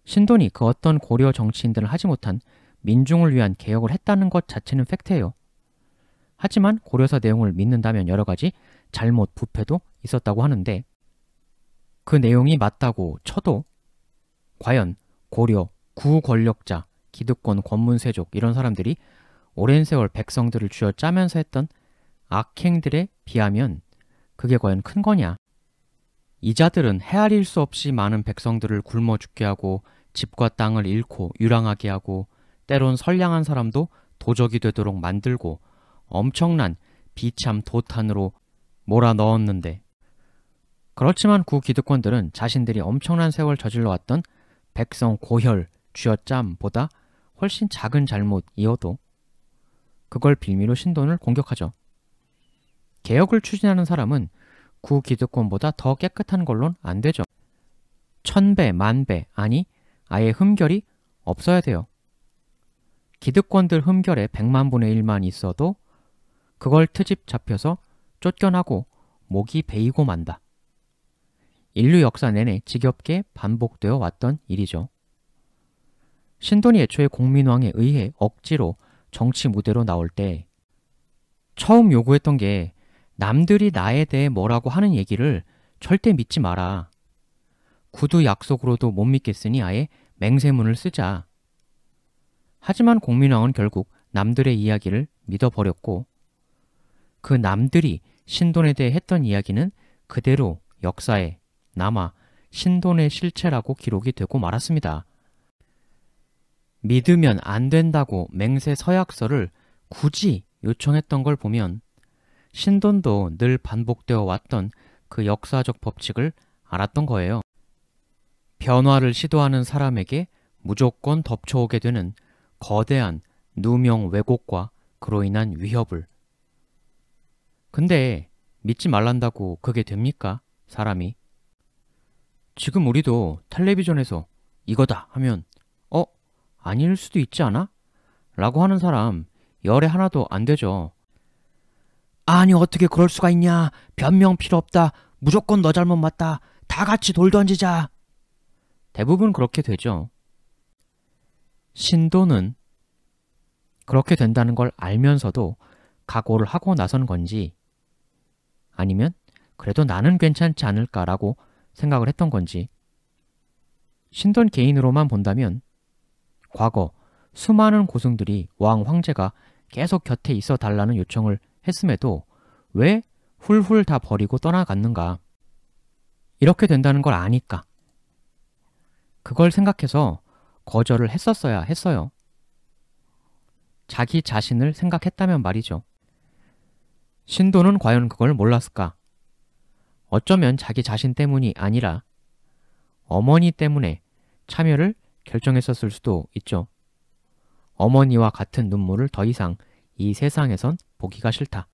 Speaker 1: 신돈이 그 어떤 고려 정치인들을 하지 못한 민중을 위한 개혁을 했다는 것 자체는 팩트예요. 하지만 고려사 내용을 믿는다면 여러 가지 잘못, 부패도 있었다고 하는데 그 내용이 맞다고 쳐도 과연 고려, 구권력자, 기득권, 권문세족 이런 사람들이 오랜 세월 백성들을 쥐어 짜면서 했던 악행들에 비하면 그게 과연 큰 거냐 이자들은 헤아릴 수 없이 많은 백성들을 굶어 죽게 하고 집과 땅을 잃고 유랑하게 하고 때론 선량한 사람도 도적이 되도록 만들고 엄청난 비참 도탄으로 몰아 넣었는데 그렇지만 구기득권들은 자신들이 엄청난 세월 저질러 왔던 백성 고혈, 쥐어짬보다 훨씬 작은 잘못이어도 그걸 빌미로 신돈을 공격하죠. 개혁을 추진하는 사람은 구기득권보다 더 깨끗한 걸론 안 되죠. 천배, 만배, 아니 아예 흠결이 없어야 돼요. 기득권들 흠결에 100만 분의 1만 있어도 그걸 트집 잡혀서 쫓겨나고 목이 베이고 만다. 인류 역사 내내 지겹게 반복되어 왔던 일이죠. 신돈이 애초에 공민왕에 의해 억지로 정치 무대로 나올 때 처음 요구했던 게 남들이 나에 대해 뭐라고 하는 얘기를 절대 믿지 마라. 구두 약속으로도 못 믿겠으니 아예 맹세문을 쓰자. 하지만 공민왕은 결국 남들의 이야기를 믿어버렸고 그 남들이 신돈에 대해 했던 이야기는 그대로 역사에 남아 신돈의 실체라고 기록이 되고 말았습니다. 믿으면 안 된다고 맹세 서약서를 굳이 요청했던 걸 보면 신돈도 늘 반복되어 왔던 그 역사적 법칙을 알았던 거예요. 변화를 시도하는 사람에게 무조건 덮쳐오게 되는 거대한 누명 왜곡과 그로 인한 위협을. 근데 믿지 말란다고 그게 됩니까? 사람이. 지금 우리도 텔레비전에서 이거다 하면 어? 아닐 수도 있지 않아? 라고 하는 사람 열에 하나도 안 되죠. 아니 어떻게 그럴 수가 있냐 변명 필요 없다 무조건 너 잘못 맞다 다 같이 돌 던지자 대부분 그렇게 되죠 신도는 그렇게 된다는 걸 알면서도 각오를 하고 나선 건지 아니면 그래도 나는 괜찮지 않을까라고 생각을 했던 건지 신돈 개인으로만 본다면 과거 수많은 고승들이 왕 황제가 계속 곁에 있어 달라는 요청을 했음에도 왜 훌훌 다 버리고 떠나갔는가? 이렇게 된다는 걸 아니까. 그걸 생각해서 거절을 했었어야 했어요. 자기 자신을 생각했다면 말이죠. 신도는 과연 그걸 몰랐을까? 어쩌면 자기 자신 때문이 아니라 어머니 때문에 참여를 결정했었을 수도 있죠. 어머니와 같은 눈물을 더 이상 이 세상에선 보기가 싫다.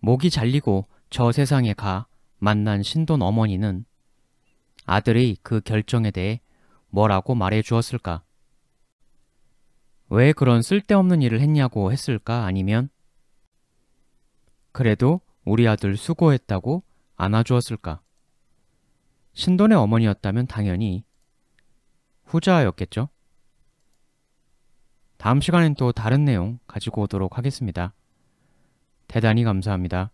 Speaker 1: 목이 잘리고 저 세상에 가 만난 신돈 어머니는 아들의 그 결정에 대해 뭐라고 말해 주었을까? 왜 그런 쓸데없는 일을 했냐고 했을까 아니면 그래도 우리 아들 수고했다고 안아주었을까? 신돈의 어머니였다면 당연히 후자였겠죠? 다음 시간엔 또 다른 내용 가지고 오도록 하겠습니다. 대단히 감사합니다.